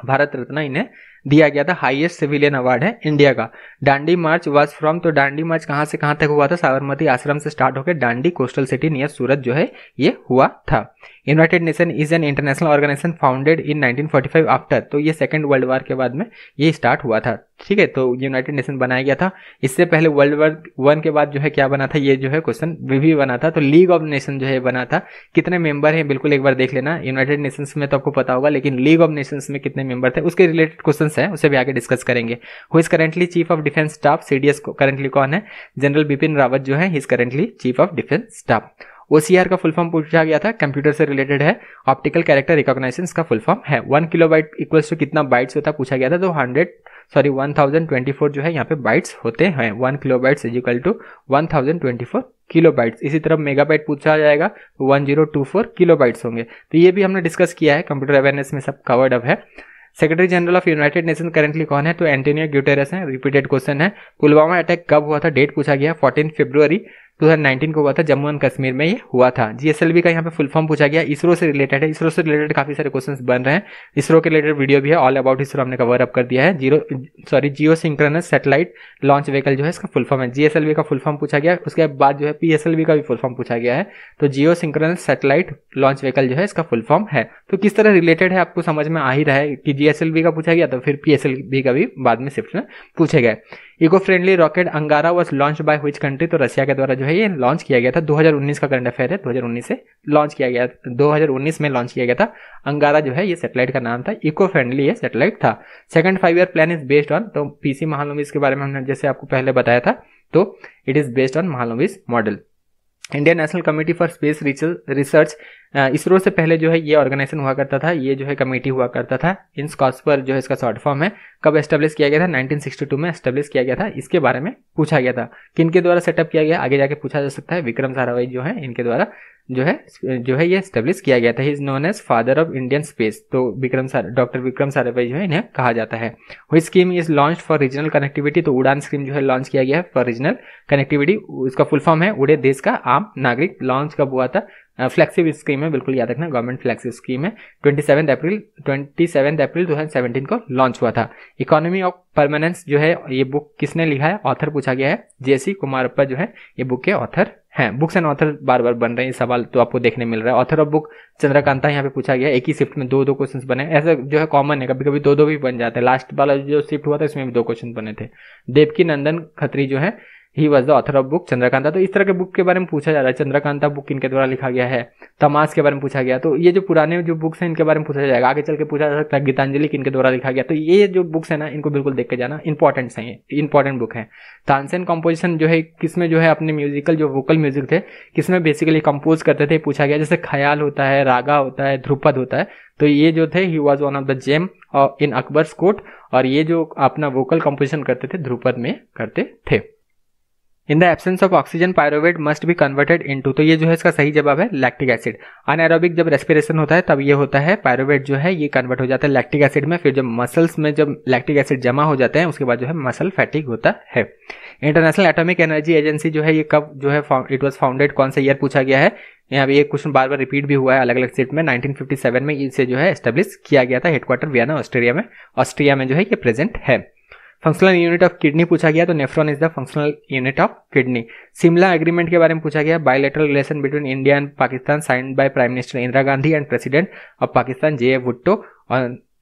भारत रत्न इन्हें दिया गया था हाईएस्ट सिविलियन अवार्ड है इंडिया का डांडी मार्च वॉज फ्रॉम तो डांडी मार्च कहां से कहां तक हुआ था साबरमती आश्रम से स्टार्ट होकर Dandi coastal city near Surat जो है ये हुआ था united nation is an international organisation founded in 1945 after तो ये सेकेंड वर्ल्ड वार के बाद में ये स्टार्ट हुआ था ठीक है तो यूनाइटेड नेशन बनाया गया था इससे पहले वर्ल्ड वार वन के बाद जो है क्या बना था ये जो है क्वेश्चन भी, बना था तो लीग ऑफ नेशन जो है बना था कितने मेंबर हैं बिल्कुल एक बार देख लेना यूनाइटेड नेशंस में तो आपको पता होगा लेकिन लीग ऑफ नेशंस में कितने मेंबर थे उसके रिलेटेड क्वेश्चन है उसे भी आगे डिस्कस करेंगे who is currently chief of defence staff C D S currently कौन है जनरल बिपिन रावत जो है he is currently chief of defence staff OCR का फुल फॉर्म पूछा गया था कंप्यूटर से रिलेटेड है ऑप्टिकल कैरेक्टर रिकॉग्नाइजेशन का फुल फॉर्म है one kilo byte equals to कितना बाइट्स होता पूछा गया था तो हंड्रेड सॉरी 1024 जो है यहाँ पे बाइट्स होते हैं one kilo bytes is equal to 1024 kilo bytes इसी तरह मेगा बाइट पूछा जाएगा तो 1024 किलो बाइट्स होंगे तो ये भी हमने डिस्कस किया है कंप्यूटर अवेयरनेस में सब कवर्ड अप है secretary general of United nation currently कौन है तो एंटोनियो ग्यूटेरस है रिपीटेड क्वेश्चन है पुलवामा अटैक कब हुआ था डेट पूछा गया फोर्टीन फेब्रुवरी 2019 को हुआ था जम्मू एंड कश्मीर में ये हुआ था जीएसएलवी का यहाँ पे फुल फॉर्म पूछा गया इसरो से रिलेटेड है इसरो से रिलेटेड काफी सारे क्वेश्चन बन रहे हैं इसरो के रिलेटेड वीडियो भी है ऑल अबाउट इसरो हमने कवर अप कर दिया है zero sorry geo synchronous satellite launch vehicle जो है इसका फुल फॉर्म है जीएसएलवी का फुल फॉर्म पूछा गया उसके बाद जो है पीएसएलवी का भी फुल फॉर्म पूछा गया है तो geo synchronous satellite launch vehicle जो है इसका फुल फॉर्म है तो किस तरह रिलेटेड है आपको समझ में आ ही रहा है कि जीएसएलवी का पूछा गया तो फिर पीएसएलवी का भी बाद में शिफ्ट में पूछे गए eco friendly rocket Angara was launch by which country तो रशिया के द्वारा जो है ये लॉन्च किया गया था 2019 का करंट अफेयर है 2019 से लॉन्च किया गया 2019 में लॉन्च किया गया था अंगारा जो है ये सेटेलाइट का नाम था इको फ्रेंडली ये सेटेलाइट था second five year plan is based on तो पीसी महालोविस के बारे में हमने जैसे आपको पहले बताया था तो it is based on Mahalanobis model Indian national committee for space research ISRO से पहले जो है ये ऑर्गेनाइजेशन हुआ करता था ये जो है कमेटी हुआ करता था इन स्कॉस पर जो है इसका शॉर्ट फॉर्म है कब एस्टेब्लिश किया गया था 1962 में एस्टेब्लिश किया गया था इसके बारे में पूछा गया था किन के द्वारा सेटअप किया गया आगे जाके पूछा जा सकता है विक्रम साराभाई जो है इनके द्वारा जो है जो है ये एस्टेब्लिश किया गया था is known as father of Indian space तो विक्रम सार डॉक्टर विक्रम साराभाई जो है इन्हें कहा जाता है which scheme is launch for regional connectivity तो उड़ान स्कीम जो है लॉन्च किया गया है फॉर रीजनल कनेक्टिविटी उसका फुल फॉर्म है उड़े देश का आम नागरिक लॉन्च कब हुआ था फ्लैक्सिव स्कीम है बिल्कुल याद रखना गवर्नमेंट फ्लैक्सिव स्कीम है twenty seven April twenty seven April दो सेवेंटीन को लॉन्च हुआ था इकोनॉमी ऑफ परमानेंस जो है ये बुक किसने लिखा है ऑथर पूछा गया है जेसी कुमारप्पा जो है ये बुक के ऑथर हैं बुक्स एंड ऑथर बार बार बन रहे हैं सवाल तो आपको देखने मिल रहा है ऑथर ऑफ बुक चंद्रकांता यहाँ पे पूछा गया एक ही शिफ्ट में दो दो क्वेश्चन बने ऐसा जो है कॉमन है कभी कभी दो दो भी बन जाते हैं लास्ट वाला जो शिफ्ट हुआ था इसमें भी दो क्वेश्चन बने थे देवकी नंदन खत्री जो है he was the author of book Chandrakanta तो इस तरह के बुक के बारे में पूछा जा रहा है चंद्रकांता बुक इनके द्वारा लिखा गया है तमाश के बारे में पूछा गया तो ये जो पुराने जो बुक्स हैं इनके बारे में पूछा जाएगा आगे चल के पूछा जा सकता है गीतांजलि किनके द्वारा लिखा गया तो ये जो बुक्स है ना इनको बिल्कुल देख के जाना इंपॉर्टेंट है इंपॉर्टेंट बुक है तानसेन कम्पोजिशन जो है किसमें जो है अपने म्यूजिकल जो वोकल म्यूजिक थे किसमें बेसिकली कंपोज करते थे पूछा गया जैसे ख्याल होता है रागा होता है ध्रुपद होता है तो ये जो थे he was one of the gem in Akbar's court और ये जो अपना वोकल कंपोजिशन करते थे ध्रुपद में करते थे in the absence of oxygen pyruvate must be converted into तो ये जो है इसका सही जवाब है लैक्टिक एसिड अनएरोबिक जब रेस्पिरेशन होता है तब ये होता है पायरोवेट जो है ये कन्वर्ट हो जाता है लैक्टिक एसिड में फिर जब मसल्स में जब लैक्टिक एसिड जमा हो जाते हैं उसके बाद जो है मसल फैटिक होता है इंटरनेशनल एटोमिक एनर्जी एजेंसी जो है ये कब जो है इट वॉज फाउंडेड कौन सा ईयर पूछा गया है यहाँ पे ये क्वेश्चन बार बार रिपीट भी हुआ है अलग अलग स्टेट में 1957 में इसे जो है एस्टेब्लिश किया गया था हेडक्वार्टर वियना ऑस्ट्रेलिया में ऑस्ट्रिया में जो है ये प्रेजेंट है फंक्शनल यूनिट ऑफ किडनी पूछा गया तो nephron is the functional unit of kidney Simla agreement के बारे में पूछा गया bilateral relation between India and Pakistan sign by prime minister Indira Gandhi and president of Pakistan J A Bhutto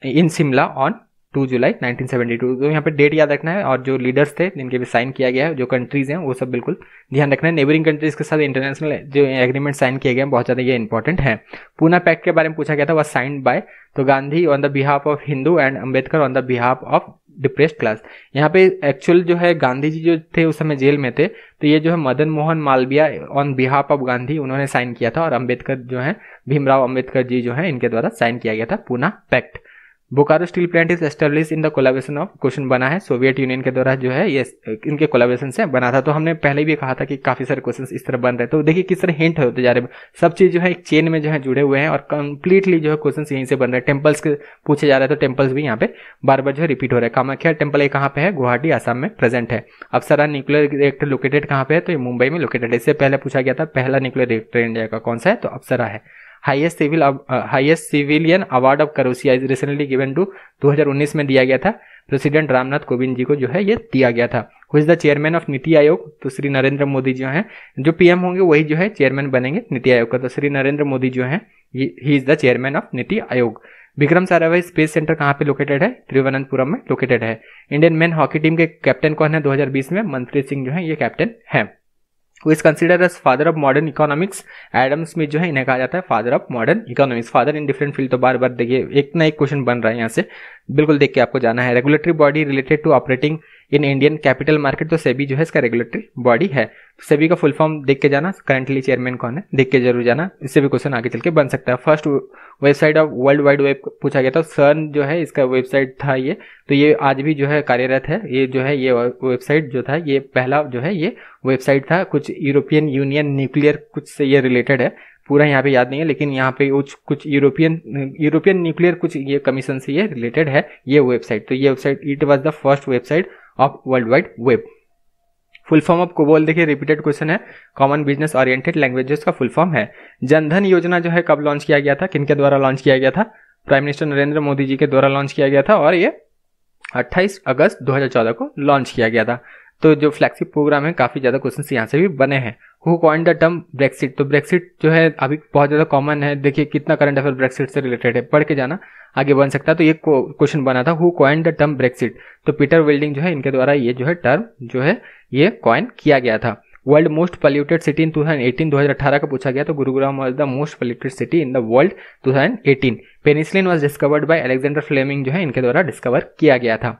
in Simla on two July 1972 तो यहाँ पे डेट याद रखना है और जो लीडर्स थे जिनके भी साइन किया गया है जो कंट्रीज हैं वो सब बिल्कुल ध्यान रखना है नेबरिंग कंट्रीज के साथ इंटरनेशनल जो एग्रीमेंट साइन किए गए हैं बहुत ज़्यादा ये इंपॉर्टेंट है पूना पैक्ट के बारे में पूछा गया था वह साइन बाय तो Gandhi on the behalf of Hindu and Ambedkar on the behalf of depressed class यहाँ पे एक्चुअल जो है गांधी जी जो थे उस समय जेल में थे तो ये जो है Madan Mohan Malaviya on behalf of Gandhi उन्होंने साइन किया था और अम्बेडकर जो है भीमराव अम्बेडकर जी जो है इनके द्वारा साइन किया गया था Poona pact Bokaro steel plant is establish in the collaboration of question बना है सोवियत यूनियन के द्वारा जो है ये इनके कोलाबेशन से बना था तो हमने पहले भी कहा था कि काफी सारे क्वेश्चन इस तरह बन रहे तो देखिए किस तरह हिंट होते जा रहे हैं सब चीज जो है एक चेन में जो है जुड़े हुए हैं और कंप्लीटली जो है क्वेश्चन यहीं से बन रहे हैं टेम्पल्स के पूछे जा रहे हैं तो टेम्पल्स भी यहाँ पे बार बार जो है रिपीट हो रहा है कामाख्या टेम्पल ये कहाँ पे है गुवाहाटी आसाम में प्रेजेंट है अफसरा न्यूक्लियर रिएक्टर लोकेटेड कहाँ पे है तो ये मुंबई में लोकेटेड है इससे पहले पूछा गया था पहला न्यूक्लियर रिएक्टर इंडिया का कौन सा है तो अफसरा है highest civil highest civilian award of Croatia is recently given to 2019 में दिया गया था प्रेसिडेंट रामनाथ कोविंद जी को जो है ये दिया गया था who is the chairman of NITI Aayog तो श्री नरेंद्र मोदी जो है जो पीएम होंगे वही जो है चेयरमैन बनेंगे नीति आयोग का तो श्री नरेंद्र मोदी जो है he is the chairman of NITI Aayog Vikram Sarabhai space centre कहाँ पे लोकेटेड है तिरुवनंतपुरम में लोकेटेड है इंडियन मेन हॉकी टीम के कैप्टन कौन है 2020 में मनप्रीत सिंह जो है ये कैप्टन है वो is consider as father of modern economics Adam Smith जो है इन्हें कहा जाता है father of modern economics father in different field तो बार बार देखिए एक ना एक क्वेश्चन बन रहा है यहाँ से बिल्कुल देख के आपको जाना है regulatory body related to operating in Indian capital market तो सेबी जो है इसका रेगुलेटरी बॉडी है तो सेबी का फुल फॉर्म देख के जाना करंटली चेयरमैन कौन है देख के जरूर जाना इससे भी क्वेश्चन आगे चल के बन सकता है first website of world wide web पूछा गया था सर्न जो है इसका वेबसाइट था ये तो ये आज भी जो है कार्यरत है ये जो है ये वेबसाइट जो था ये पहला जो है ये वेबसाइट था कुछ यूरोपियन यूनियन न्यूक्लियर कुछ से ये रिलेटेड है पूरा यहाँ पे याद नहीं है लेकिन यहाँ पे कुछ कुछ यूरोपियन यूरोपियन न्यूक्लियर कुछ ये कमीशन से ये रिलेटेड है ये वेबसाइट तो ये website it was the first website of world wide web full form of COBOL देखिए रिपीटेड क्वेश्चन है कॉमन बिजनेस ओरिएंटेड लैंग्वेजेस का फुल फॉर्म है जनधन योजना जो है कब लॉन्च किया गया था किनके द्वारा लॉन्च किया गया था प्राइम मिनिस्टर नरेंद्र मोदी जी के द्वारा लॉन्च किया गया था और ये 28 अगस्त 2014 को लॉन्च किया गया था तो जो फ्लैगशिप प्रोग्राम है काफ़ी ज़्यादा क्वेश्चन यहाँ से भी बने हैं who coin the term Brexit तो ब्रेक्सिट जो है अभी बहुत ज़्यादा कॉमन है देखिए कितना करंट अफेयर ब्रेक्सिट से रिलेटेड है पढ़ के जाना आगे बन सकता है तो ये क्वेश्चन बना था who coin the term Brexit तो पीटर वेल्डिंग जो है इनके द्वारा ये जो है टर्म जो है ये कॉइन किया गया था world most polluted city in 2018 2018 का पूछा गया तो Gurugram was the most polluted city in the world 2018 penicillin was discovered by Alexander Fleming जो है इनके द्वारा डिस्कवर किया गया था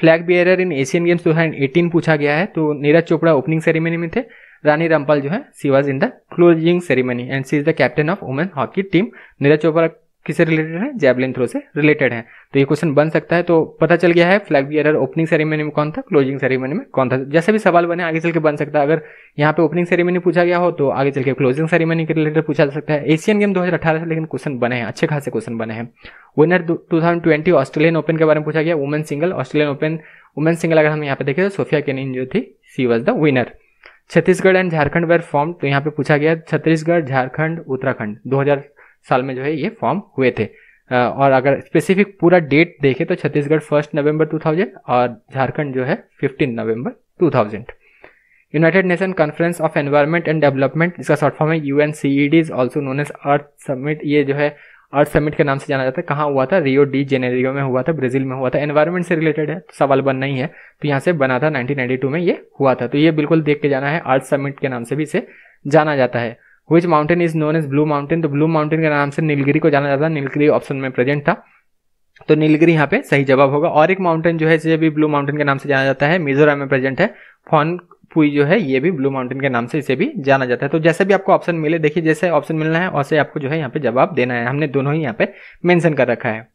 flag bearer in Asian games 2018 पूछा गया है तो नीरज चोपड़ा ओपनिंग सेरेमनी में थे रानी रामपाल जो है she was in the closing ceremony and she is the captain of women hockey team Neeraj Chopra किससे रिलेटेड है जैवलिन थ्रो से रिलेटेड है तो ये क्वेश्चन बन सकता है तो पता चल गया है फ्लैग बियरर ओपनिंग सेरेमनी में कौन था क्लोजिंग सेरेमनी में कौन था जैसे भी सवाल बने आगे चल के बन सकता है अगर यहाँ पे ओपनिंग सेरेमनी पूछा गया हो तो आगे चल के क्लोजिंग सेरेमनी के रिलेटेड पूछा जा सकता है एशियन गेम दो से लेकिन क्वेश्चन बने हैं अच्छे खासे क्वेश्चन बने हैं विनर टू ऑस्ट्रेलियन ओपन के बारे में पूछा गया women single Australian open women single अगर हम यहाँ पे देखें तो सोफिया केनिन जो थी she was the winner Chhattisgarh and Jharkhand were form तो यहाँ पे पूछा गया छत्तीसगढ़ झारखंड उत्तराखंड 2000 साल में जो है ये फॉर्म हुए थे और अगर स्पेसिफिक पूरा डेट देखें तो छत्तीसगढ़ फर्स्ट नवंबर 2000 और झारखंड जो है 15 November 2000 united nation conference of environment and development इसका शॉर्ट फॉर्म है U N C E is also known as earth summit ये जो है अर्थ समिट के नाम से जाना जाता है कहाँ हुआ था रियो डी जेनेरियो में हुआ था ब्राजील में हुआ था एनवायरमेंट से रिलेटेड है तो सवाल बन नहीं है तो यहाँ से बना था 1992 में ये हुआ था तो ये बिल्कुल देख के जाना है अर्थ समिट के नाम से भी इसे जाना जाता है which mountain is known as blue mountain तो ब्लू माउंटेन के नाम से नीलगिरी को जाना जाता है नीलगिरी ऑप्शन में प्रेजेंट था तो नीलगिरी यहाँ पे सही जवाब होगा और एक माउंटेन जो है इसे भी ब्लू माउंटेन के नाम से जाना जाता है मिजोरम में प्रेजेंट है फॉन पुई जो है ये भी ब्लू माउंटेन के नाम से इसे भी जाना जाता है तो जैसे भी आपको ऑप्शन मिले देखिए जैसे ऑप्शन मिलना है वैसे आपको जो है यहाँ पे जवाब देना है हमने दोनों ही यहाँ पे मेंशन कर रखा है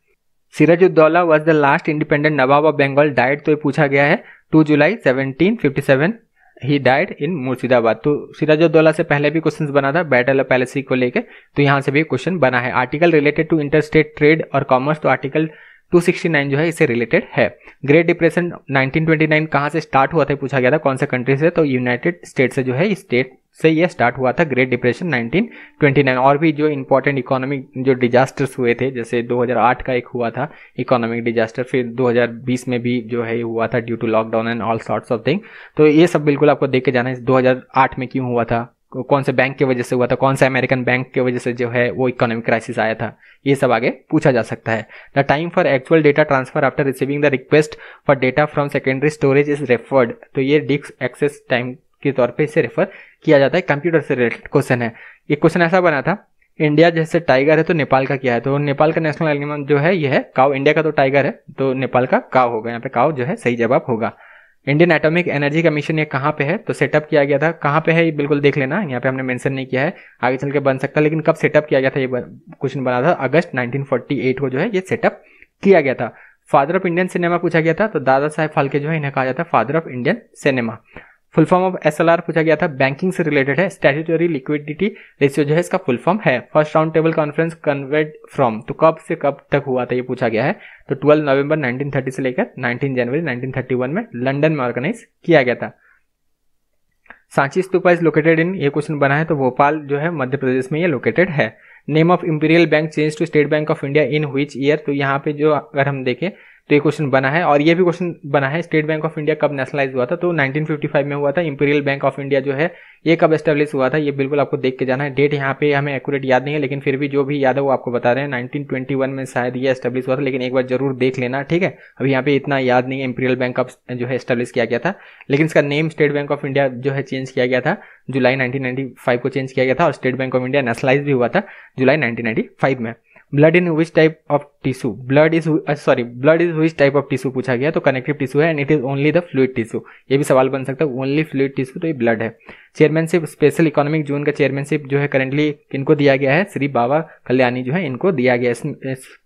Sirajuddaulah was the last independent Nawab of Bengal died तो ये पूछा गया है two July seventeen he died in Murshidabad तो सिराजुद्दौला से पहले भी क्वेश्चन बना था बैटल ऑफ पैलेसी को लेकर तो यहाँ से भी क्वेश्चन बना है article related to inter state trade और कॉमर्स तो आर्टिकल 269 जो है इससे रिलेटेड है ग्रेट डिप्रेशन 1929 कहाँ से स्टार्ट हुआ था पूछा गया था कौन से कंट्री से तो यूनाइटेड स्टेट से जो है स्टेट से ये स्टार्ट हुआ था ग्रेट डिप्रेशन 1929 और भी जो इंपॉर्टेंट इकोनॉमिक जो डिजास्टर्स हुए थे जैसे 2008 का एक हुआ था इकोनॉमिक डिजास्टर फिर 2020 में भी जो है हुआ था due to lockdown and all sorts of thing तो ये सब बिल्कुल आपको देख के जाना है 2008 में क्यों हुआ था कौन से बैंक की वजह से हुआ था कौन सा अमेरिकन बैंक की वजह से जो है वो इकोनॉमिक क्राइसिस आया था ये सब आगे पूछा जा सकता है the time for actual data transfer after receiving the request for data from secondary storage is referred तो ये डिस्क एक्सेस टाइम के तौर पर इसे रेफर किया जाता है कंप्यूटर से रिलेटेड क्वेश्चन है ये क्वेश्चन ऐसा बना था इंडिया जैसे टाइगर है तो नेपाल का क्या है तो नेपाल का नेशनल एनिमल जो है यह है काव इंडिया का तो टाइगर है तो नेपाल का काव होगा यहाँ पे काव जो है सही जवाब होगा इंडियन एटॉमिक एनर्जी कमीशन ये कहाँ पे है तो सेटअप किया गया था कहाँ पे है ये बिल्कुल देख लेना यहाँ पे हमने मेंशन नहीं किया है आगे चल के बन सकता लेकिन कब सेटअप किया गया था ये क्वेश्चन बना था अगस्त 1948 को जो है ये सेटअप किया गया था फादर ऑफ इंडियन सिनेमा पूछा गया था तो दादा साहेब फालके जो है इन्हें कहा जाता है father of Indian cinema full form of S पूछा गया था बैंकिंग से रिलेटेड है स्टैट्यूटरी लिक्विडिटी रेशियो जो है इसका फुल फॉर्म है first round table conference convert from तो कब से कब तक हुआ था ये पूछा गया है तो 12 नवंबर 1930 से लेकर 19 जनवरी 1931 में लंदन में ऑर्गेनाइज किया गया था Sanchi stupa is located in ये क्वेश्चन बना है तो भोपाल जो है मध्य प्रदेश में ये लोकेटेड है name of imperial bank change to state bank of India in which year तो यहाँ पे जो अगर हम देखें तो ये क्वेश्चन बना है और ये भी क्वेश्चन बना है स्टेट बैंक ऑफ इंडिया कब नेशनलाइज हुआ था तो 1955 में हुआ था इंपीरियल बैंक ऑफ इंडिया जो है ये कब एस्टेब्लिश हुआ था ये बिल्कुल आपको देख के जाना है डेट यहाँ पे हमें एक्यूरेट याद नहीं है लेकिन फिर भी जो भी याद है वो आपको बता रहे हैं नाइनटीन में शायद ये स्टेब्लिश हुआ था लेकिन एक बार जरूर देख लेना ठीक है अभी यहाँ पे इतना याद नहीं है इंपीरियल बैंक ऑफ जो है स्टेब्लिश किया गया था लेकिन इसका name state bank of India जो है चेंज किया गया था जुलाई 1995 को चेंज किया गया था और state bank of India nationalise भी हुआ था जुलाई 1995 में blood in which type of tissue blood is sorry blood is which type of tissue पूछा गया तो कनेक्टिव टिश्यू है and it is only the fluid tissue ये भी सवाल बन सकता है ओनली फ्लूड टिश्यू तो ये ब्लड है चेयरमैनशिप स्पेशल इकोनॉमिक जोन का चेयरमैनशिप जो है करेंटली इनको दिया गया है श्री बाबा कल्याणी जो है इनको दिया गया इस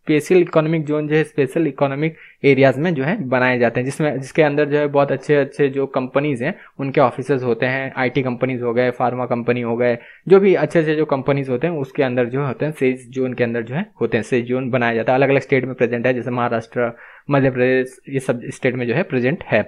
स्पेशल इकोनॉमिक जोन जो है स्पेशल इकोनॉमिक एरियाज में जो है बनाए जाते हैं जिसमें जिसके अंदर जो है बहुत अच्छे अच्छे जो कंपनीज हैं उनके ऑफिसर्स होते हैं आईटी कंपनीज हो गए फार्मा कंपनी हो गए जो भी अच्छे अच्छे जो कंपनीज होते हैं उसके अंदर जो होते हैं सेज जोन के अंदर जो है होते हैं सेज जोन बनाया जाता है अलग अलग स्टेट में प्रेजेंट है जैसे महाराष्ट्र मध्य प्रदेश ये सब स्टेट में जो है प्रेजेंट है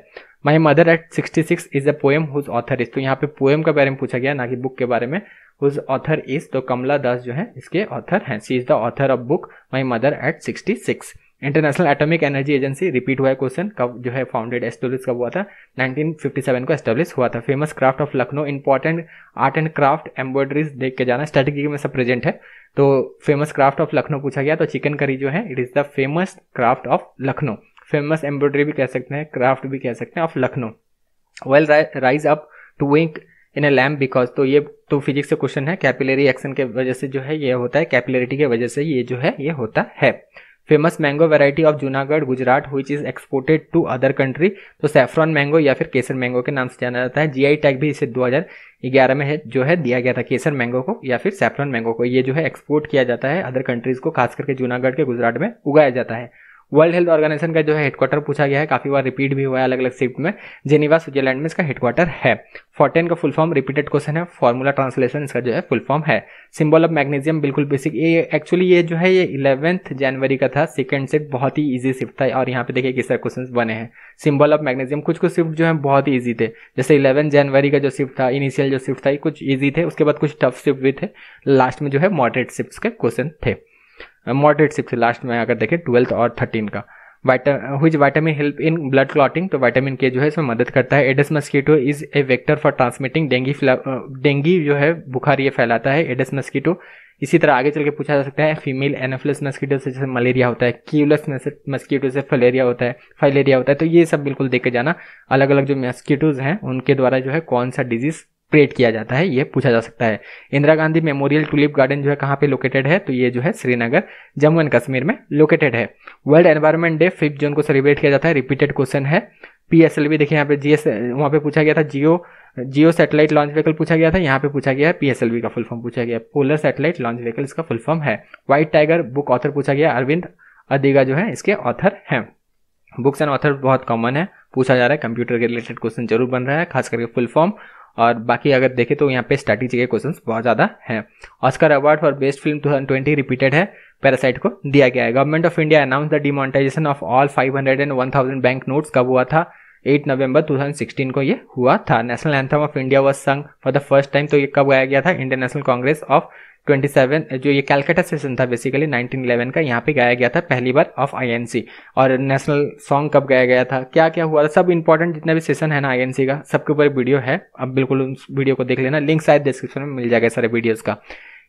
my mother at sixty six is a poem whose author is तो यहाँ पे पोएम के बारे में पूछा गया ना कि बुक के बारे में हुज ऑथर इज तो कमला दास जो है इसके ऑथर हैं she is the author of book my mother at sixty six international atomic energy agency repeat हुआ है क्वेश्चन कब जो है फाउंडेड एस्टोलिस कब हुआ था 1957 को एस्टेब्लिश हुआ था famous craft of Lucknow important art and craft embroideries देख के जाना स्ट्रेटेजी में सब प्रेजेंट है तो फेमस क्राफ्ट ऑफ लखनऊ पूछा गया तो चिकन करी जो है it is the famous craft of Lucknow famous embroidery भी कह सकते हैं क्राफ्ट भी कह सकते हैं of Lucknow well rise up to wink in a lamp because तो ये तो फिजिक्स से क्वेश्चन है कैपिलरी एक्शन के वजह से जो है ये होता है कैपिलरिटी के वजह से ये जो है ये होता है famous mango variety of Junagadh Gujarat which is exported to other country तो सेफ्रॉन मैंगो या फिर केसर मैंगो के नाम से जाना जाता है जीआई टैग भी इसे 2011 में है जो है दिया गया था केसर मैंगो को या फिर सेफ्रॉन मैंगो को ये जो है एक्सपोर्ट किया जाता है अदर कंट्रीज को खास करके जूनागढ़ के गुजरात में उगाया जाता है वर्ल्ड हेल्थ ऑर्गेनाइजेशन का जो है हेडक्वार्टर पूछा गया है काफ़ी बार रिपीट भी हुआ है अलग अलग शिफ्ट में जेनीवा स्विट्जरलैंड में इसका हेडक्वार्टर है फोर्टेन का फुल फॉर्म रिपीटेड क्वेश्चन है फॉर्मूला ट्रांसलेशन इसका जो है फुल फॉर्म है सिंबल ऑफ मैग्नीजियम बिल्कुल बेसिक ये एक्चुअली ये जो है ये इलेवंथ जनवरी का था सेकेंड शिफ्ट बहुत ही ईजी शिफ्ट था और यहाँ पे देखिए किस तरह क्वेश्चन बने हैं सिंबल ऑफ मैग्नीजियम कुछ कुछ शिफ्ट जो है बहुत ही ईजी थे जैसे इलेवन जनवरी का जो शिफ्ट था इनिशियल जो शिफ्ट था कुछ ईजी थे उसके बाद कुछ टफ शिफ्ट भी थे लास्ट में जो है मॉडरेट शिफ्ट के क्वेश्चन थे मॉडरेट सिप से लास्ट में अगर देखें ट्वेल्थ और थर्टीन का vita which vitamin help in blood clotting तो वाइटामिन के जो है इसमें मदद करता है aedes mosquito is a vector for transmitting dengue dengue जो है बुखार ये फैलाता है एडस मस्कीटो इसी तरह आगे चल के पूछा जा सकता है फीमेल एनोफ्लस मस्कीटो से जैसे मलेरिया होता है क्यूलस मस्कीटो से फलेरिया होता है फाइलेरिया होता है तो ये सब बिल्कुल देख के जाना अलग अलग जो मस्कीटोज हैं उनके द्वारा जो है कौन सा डिजीज क्रिएट किया जाता है ये पूछा जा सकता है Indira Gandhi memorial tulip garden जो है कहाँ पे लोकेटेड है तो ये जो है श्रीनगर जम्मू एंड कश्मीर में लोकेटेड है world environment day fifth June को सेलिब्रेट किया जाता है रिपीटेड क्वेश्चन है पी एस एल देखिए यहाँ पे जी एस वहाँ पे पूछा गया था geo geo satellite launch vehicle पूछा गया था यहाँ पे पूछा गया है पीएसएलवी का फुल फॉर्म पूछा गया पोलर सेटेलाइट लॉन्च व्हीकल इसका फुल फॉर्म है व्हाइट टाइगर बुक ऑथर पूछा गया अरविंद अदिगा जो है इसके ऑथर हैं बुक्स एंड ऑथर बहुत कॉमन है पूछा जा रहा है कंप्यूटर के रिलेटेड क्वेश्चन जरूर बन रहा है खास करके फुल फॉर्म और बाकी अगर देखें तो यहाँ पे स्टैटिक के क्वेश्चन बहुत ज़्यादा हैं Oscar award for best film 2020 repeated है पैरासाइट को दिया गया है government of India announce the demonetisation of all 500 एंड 1000 बैंक नोट्स कब हुआ था 8 नवंबर 2016 को ये हुआ था national anthem of India was sung for the first time तो ये कब गाया गया था इंडियन नेशनल कांग्रेस ऑफ 27 जो ये कैलकाटा सेशन था बेसिकली 1911 का यहाँ पे गाया गया था पहली बार ऑफ आईएनसी और नेशनल सॉन्ग कब गाया गया था क्या क्या हुआ था सब इंपॉर्टेंट जितना भी सेशन है ना आईएनसी का सबके ऊपर वीडियो है अब बिल्कुल उस वीडियो को देख लेना लिंक शायद डिस्क्रिप्शन में मिल जाएगा सारे वीडियोज़ का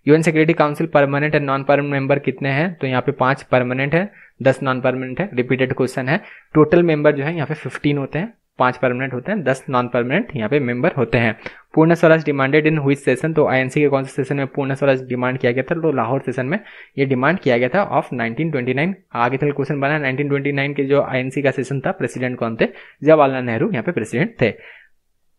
UN security council permanent and non permanent member कितने हैं तो यहाँ पे पांच परमानेंट है दस नॉन परमानेंट है रिपीटेड क्वेश्चन है टोटल मेंबर जो है यहाँ पे फिफ्टीन होते हैं पांच परमानेंट होते हैं दस नॉन परमानेंट यहाँ पे मेंबर होते हैं पूर्ण स्वराज डिमांडेड इन हुई सेशन तो आईएनसी के कौन से सेशन में पूर्ण स्वराज डिमांड किया गया था तो लाहौर सेशन में ये डिमांड किया गया था ऑफ 1929 आगे तक क्वेश्चन बना 1929 के जो आईएनसी का सेशन था प्रेसिडेंट कौन थे जवाहरलाल नेहरू यहाँ पे प्रेसिडेंट थे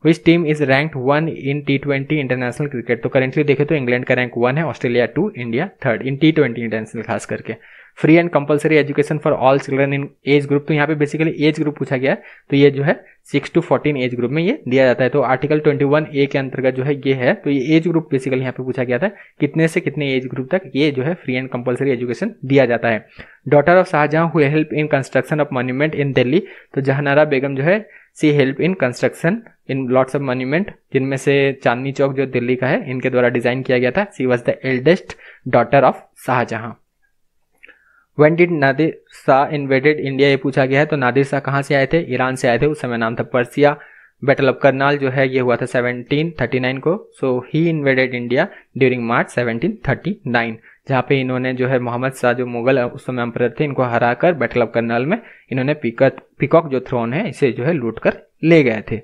which team is ranked one in T twenty international cricket तो करेंटली देखे तो इंग्लैंड का रैंक वन है Australia two India third in T twenty international खास करके free and compulsory education for all children in age group तो यहाँ पे बेसिकली एज ग्रुप पूछा गया है तो ये जो है six to fourteen age group में ये दिया जाता है तो आर्टिकल ट्वेंटी वन ए के अंतर्गत जो है ये है तो ये एज ग्रुप बेसिकली यहाँ पे पूछा गया था कितने से कितने एज ग्रुप तक ये जो है फ्री एंड कंपलसरी एजुकेशन दिया जाता है daughter of Shahjahan who help in construction of monument in Delhi तो जहानारा बेगम जो है she help in construction in lots of monument जिनमें से चांदनी चौक जो दिल्ली का है इनके द्वारा डिजाइन किया गया था she was the eldest daughter of Shahjahan when did Nadir Shah invaded India ये पूछा गया है तो नादिर शाह कहाँ से आए थे ईरान से आए थे उस समय नाम था पर्सिया बैटल ऑफ करनाल जो है ये हुआ था 1739 को so he invaded India during March 1739 जहाँ पे इन्होंने जो है मोहम्मद शाह जो मुगल उस समय अम्पायर थे इनको हरा कर बैटल ऑफ करनाल में इन्होंने पिकॉक जो थ्रोन है इसे जो है लूट कर ले गए थे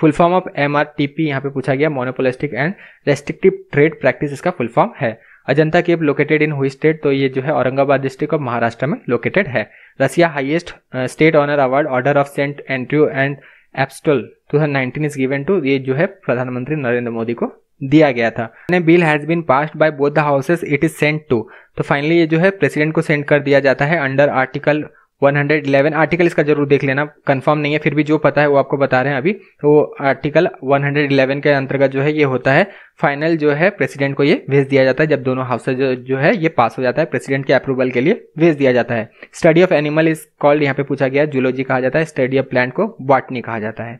full form of M R T P यहाँ पे पूछा गया monopolistic and restrictive trade practice इसका फुल फॉर्म है अजंता केव लोकेटेड इन हुई स्टेट तो ये जो है औरंगाबाद डिस्ट्रिक्ट ऑफ महाराष्ट्र में लोकेटेड है Russia highest state honour award order of Saint Andrew and apostle 2019 is given to ये जो है प्रधानमंत्री नरेंद्र मोदी को दिया गया था bill has been passed by both the houses it is sent to तो फाइनली ये जो है प्रेसिडेंट को सेंड कर दिया जाता है अंडर आर्टिकल 111 आर्टिकल इसका जरूर देख लेना कंफर्म नहीं है फिर भी जो पता है वो आपको बता रहे हैं अभी वो आर्टिकल 111 के अंतर्गत जो है ये होता है फाइनल जो है प्रेसिडेंट को ये भेज दिया जाता है जब दोनों हाउसेज जो, जो है ये पास हो जाता है प्रेसिडेंट के अप्रूवल के लिए भेज दिया जाता है study of animal is called यहाँ पे पूछा गया जूलॉजी कहा जाता है स्टडी ऑफ प्लांट को बॉटनी कहा जाता है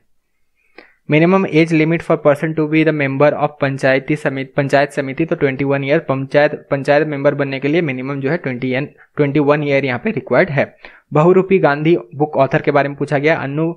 minimum age limit for person to be the member of panchayati samiti panchayat समिति तो 21 ईयर पंचायत पंचायत मेंबर बनने के लिए मिनिमम जो है 20 ट्वेंटी वन ईयर यहाँ पे रिक्वायर्ड है बहुरूपी गांधी बुक ऑथर के बारे में पूछा गया अनु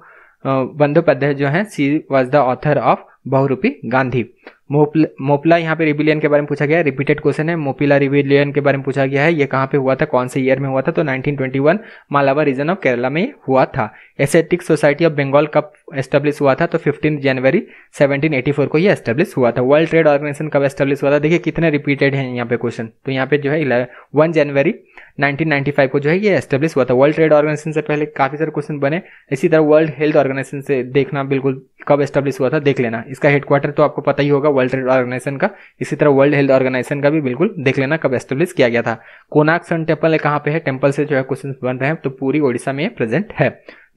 बंदोपाध्याय जो है she was the author of Bahurupi Gandhi Moplah, Moplah यहाँ पे रिबिलियन के बारे में पूछा गया है रिपीटेड क्वेश्चन है मोपिला रिबिलियन के बारे में पूछा गया है ये कहाँ पे हुआ था कौन से ईयर में हुआ था तो 1921 मालावा रीजन ऑफ केरला में हुआ था एसेटिक सोसाइटी ऑफ बंगाल कब एस्टेब्लिश हुआ था तो फिफ्टीन जनवरी 1784 को ये एस्टेब्लिश हुआ था वर्ल्ड ट्रेड ऑर्गेनाइजेशन कब एस्टेब्लिश हुआ था देखिए कितने रिपीटेड हैं यहाँ पे क्वेश्चन तो यहाँ पे जो है वन जनवरी 1995 को जो है ये एस्टेब्लिश हुआ था वर्ल्ड ट्रेड ऑर्गेनाइजेशन से पहले काफ़ी सारे क्वेश्चन बने इसी तरह वर्ल्ड हेल्थ ऑर्गेनाइजेशन से देखना बिल्कुल कब एस्टेब्लिश हुआ था देख लेना इसका हेडक्वार्टर तो आपको पता ही होगा वर्ल्ड ट्रेड ऑर्गेनाइजेशन का इसी तरह वर्ल्ड हेल्थ ऑर्गेनाइजेशन का भी बिल्कुल देख लेना कब एस्टेब्लिश किया गया था कोनाक सन टेम्पल कहाँ पे है टेम्पल से जो है क्वेश्चन बन रहे हैं तो पूरी ओडिशा में प्रेजेंट है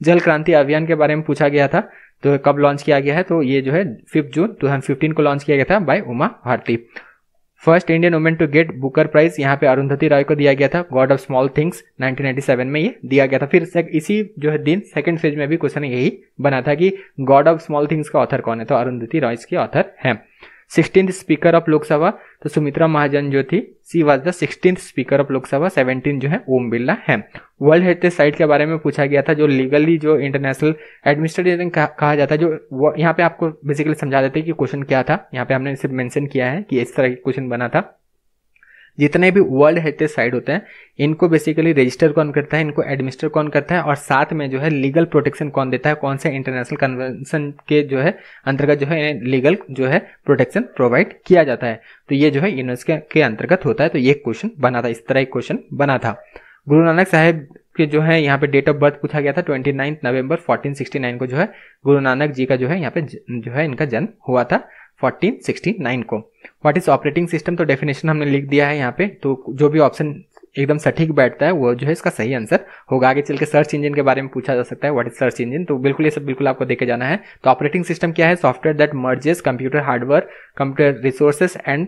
जल क्रांति अभियान के बारे में पूछा गया था तो कब लॉन्च किया गया है तो ये जो है फिफ्थ जून टू को लॉन्च किया गया था by Uma Bharti first Indian women to get Booker prize यहाँ पे अरुंधति रॉय को दिया गया था गॉड ऑफ स्मॉल थिंग्स 1997 में ये दिया गया था फिर इसी जो है दिन सेकंड फेज में भी क्वेश्चन यही बना था कि गॉड ऑफ स्मॉल थिंग्स का ऑथर कौन है तो अरुंधति रॉय के ऑथर हैं सिक्सटीन स्पीकर ऑफ लोकसभा तो सुमित्रा महाजन जो थी she was the sixteen speaker of Lok Sabha seventeen जो है ओम बिरला है वर्ल्ड हेरिटेज साइट के बारे में पूछा गया था जो लीगली जो इंटरनेशनल एडमिनिस्ट्रेटिव कहा, जाता है जो यहाँ पे आपको बेसिकली समझा देते हैं कि क्वेश्चन क्या था यहाँ पे हमने सिर्फ मेंशन किया है कि इस तरह के क्वेश्चन बना था जितने भी वर्ल्ड हेरिटेज साइट होते हैं इनको बेसिकली रजिस्टर कौन करता है इनको एडमिनिस्टर कौन करता है और साथ में जो है लीगल प्रोटेक्शन कौन देता है कौन से इंटरनेशनल कन्वेंशन के जो है अंतर्गत जो है लीगल जो है प्रोटेक्शन प्रोवाइड किया जाता है तो ये जो है यूनिवर्सिटी के अंतर्गत होता है तो ये क्वेश्चन बना था इस तरह एक क्वेश्चन बना था गुरु नानक साहेब के जो है यहाँ पे डेट ऑफ बर्थ पूछा गया था ट्वेंटी नाइन्थ नवंबर 1469 को जो है गुरु नानक जी का जो है यहाँ पे जो है इनका जन्म हुआ था 1469 को व्हाट इज ऑपरेटिंग सिस्टम तो डेफिनेशन हमने लिख दिया है यहाँ पे तो जो भी ऑप्शन एकदम सटीक बैठता है वो जो है इसका सही आंसर होगा आगे चल के सर्च इंजन के बारे में पूछा जा सकता है व्हाट इज सर्च इंजन तो बिल्कुल ये सब बिल्कुल आपको देखे जाना है तो ऑपरेटिंग सिस्टम क्या है software that merges computer hardware computer resources and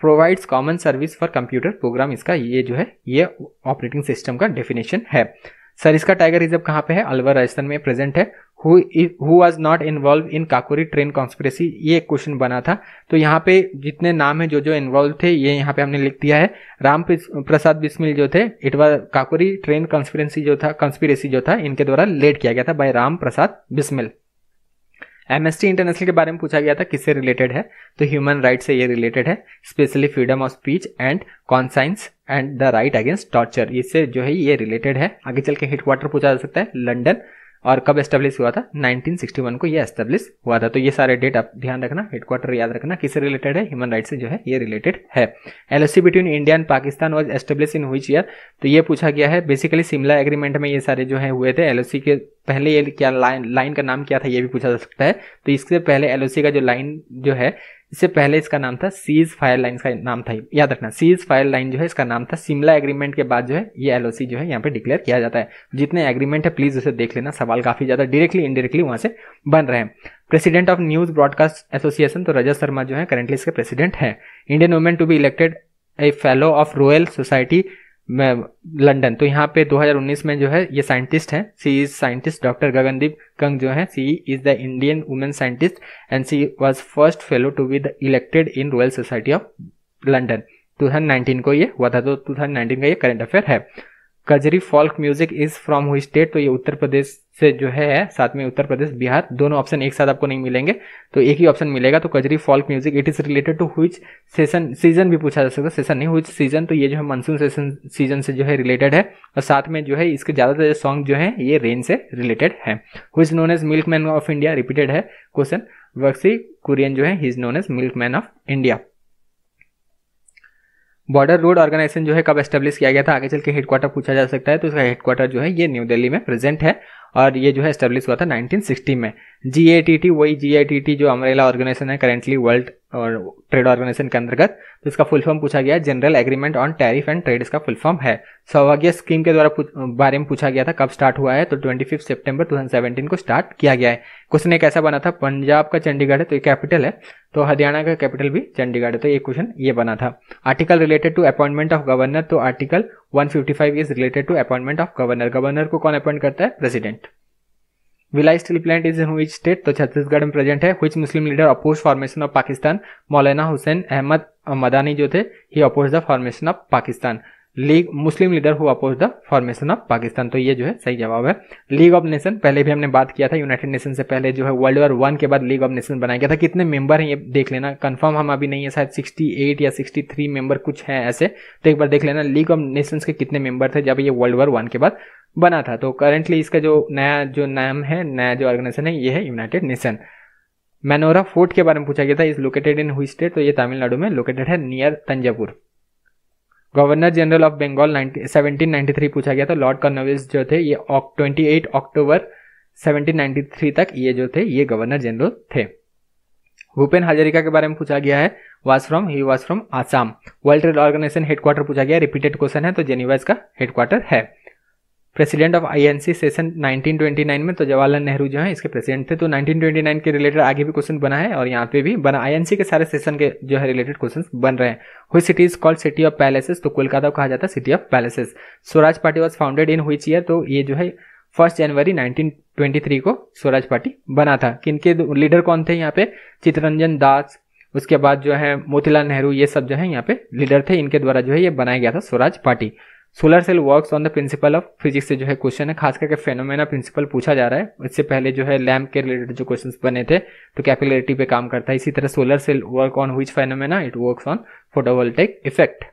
provides common service for computer program इसका ये जो है ये ऑपरेटिंग सिस्टम का डेफिनेशन है सर इसका टाइगर रिजर्व कहाँ पे है अलवर राजस्थान में प्रेजेंट है who was not involve in Kakori train conspiracy ये एक क्वेश्चन बना था तो यहाँ पे जितने नाम है जो जो इन्वॉल्व थे ये यहाँ पे हमने लिख दिया है राम प्रसाद बिस्मिल जो थे it was Kakori train conspiracy जो था कॉन्स्पिरेसी जो था इनके द्वारा लेट किया गया था by Ram Prasad Bismil Amnesty International के बारे में पूछा गया था किससे रिलेटेड है तो ह्यूमन राइट से ये रिलेटेड है specially freedom of speech and conscience and the right against torture इससे जो है ये रिलेटेड है आगे चल के हेडक्वार्टर पूछा जा सकता है लंडन और कब एस्टेब्लिश हुआ था 1961 को ये एस्टेब्लिश हुआ था तो ये सारे डेट आप ध्यान रखना हेडक्वार्टर याद रखना किससे रिलेटेड है ह्यूमन राइट से जो है ये रिलेटेड है L between India and Pakistan was establish in which year तो ये पूछा गया है बेसिकली शिमला एग्रीमेंट में ये सारे जो है हुए थे एल के पहले ये क्या लाइन लाइन का नाम क्या था ये भी पूछा जा सकता है तो इससे पहले एल का जो लाइन जो है इससे पहले इसका नाम था सीज फायर लाइन का नाम था याद रखना सीज फायर लाइन जो है इसका नाम था शिमला एग्रीमेंट के बाद जो है ये एल जो है यहाँ पे डिक्लेयर किया जाता है जितने एग्रीमेंट है प्लीज उसे देख लेना सवाल काफी ज्यादा डायरेक्टली इनडायरेक्टली वहां से बन रहे हैं president of news broadcast association तो रजत शर्मा जो है करेंटली इसके प्रेसिडेंट है Indian women to be elected a fellow of royal society London तो यहाँ पे 2019 में जो है ये साइंटिस्ट हैं she is scientist doctor Gagandeep Kang जो है she is the Indian women scientist and she was first fellow to be the elected in royal society of London 2019 को ये हुआ था तो 2019 का ये करंट अफेयर है Kajari folk music is from which state तो ये उत्तर प्रदेश से जो है साथ में उत्तर प्रदेश बिहार दोनों ऑप्शन एक साथ आपको नहीं मिलेंगे तो एक ही ऑप्शन मिलेगा तो Kajari folk music it is related to which session season भी पूछा जा सकता है सेशन नहीं हुई सीजन तो ये जो है मानसून सेशन सीजन से जो है रिलेटेड है और साथ में जो है इसके ज्यादातर सॉन्ग जो है ये रेन से रिलेटेड है which known as milk man of India repeated है क्वेश्चन वक्सी कुरियन जो है he is known as milk man of India border road organisation जो है कब एस्टेब्लिश किया गया था आगे चल के हेडक्वार्टर पूछा जा सकता है तो इसका हेडक्वार्टर जो है ये न्यू दिल्ली में प्रेजेंट है और ये जो है एस्टेब्लिश हुआ था 1960 में जी वही जी जो अमरेला ऑर्गेनाइजेशन है करेंटली वर्ल्ड और ट्रेड ऑर्गेनाइजेशन के अंतर्गत तो इसका फुल फॉर्म पूछा गया general agreement on tariff and trade इसका फुल फॉर्म है सौभाग्य स्कीम के द्वारा बारे में पूछा गया था कब स्टार्ट हुआ है तो ट्वेंटी फिफ्थ सेप्टेम्बर टू को स्टार्ट किया गया है क्वेश्चन एक ऐसा बना था पंजाब का चंडीगढ़ है तो ये कैपिटल है तो हरियाणा का कैपिटल भी चंडीगढ़ है तो ये क्वेश्चन ये बना था article related to appointment of governor तो article one is related to appointment of governor governor को कौन अपॉइंट करता है president Bhilai steel plant is in which state तो छत्तीसगढ़ में प्रेजेंट है which Muslim leader oppose formation of Pakistan Maulana Husain Ahmad Madani जो थे he oppose the formation of Pakistan league Muslim leader who oppose the formation of Pakistan तो ये जो है सही जवाब है लीग ऑफ नेशन पहले भी हमने बात किया था यूनाइटेड नेशन से पहले जो है वर्ल्ड वॉर वन के बाद लीग ऑफ नेशन बनाया गया था कितने मेंबर हैं ये देख लेना कंफर्म हम अभी नहीं है शायद 68 या 63 मेंबर कुछ हैं ऐसे तो एक बार देख लेना लीग ऑफ नेशन के कितने मेंबर थे जब ये वर्ल्ड वॉर वन के बाद बना था तो करेंटली इसका जो नया जो नाम है नया जो ऑर्गेनाइजेशन है ये है यूनाइटेड नेशन मैनोरा फोर्ट के बारे में पूछा गया था is located in which state तो ये तमिलनाडु में लोकेटेड है near Thanjavur governor general of Bengal seventeen three पूछा गया था लॉर्ड कर्नविस जो थे ये twenty eight October seventeen three तक ये जो थे ये गवर्नर जनरल थे भूपेन हजारिका के बारे में पूछा गया है was from he was from Assam world trade organisation headquarter पूछा गया रिपीटेड क्वेश्चन है तो जेनिवाइज का हेडक्वार्टर है प्रेसिडेंट ऑफ आईएनसी सेशन 1929 में तो जवाहरलाल नेहरू जो है इसके प्रेसिडेंट थे तो 1929 के रिलेटेड आगे भी क्वेश्चन बना है और यहाँ पे भी बना आईएनसी के सारे सेशन के जो है रिलेटेड क्वेश्चन बन रहे हैं which city is called city of palaces तो कोलकाता कहा जाता है city of palaces Swaraj party was founded in which year तो ये जो है फर्स्ट जनवरी 1923 को स्वराज पार्टी बना था किनके लीडर कौन थे यहाँ पे चित्तरंजन दास उसके बाद जो है मोतीलाल नेहरू ये सब जो है यहाँ पे लीडर थे इनके द्वारा जो है ये बनाया गया था Swaraj party solar cell works on the principle of physics से जो है क्वेश्चन है खास करके फेनोमेना प्रिंसिपल पूछा जा रहा है इससे पहले जो है लैम्प के रिलेटेड जो क्वेश्चन बने थे तो कैपिलरिटी पे काम करता है इसी तरह solar cell work on which phenomena it work on photovoltaic effect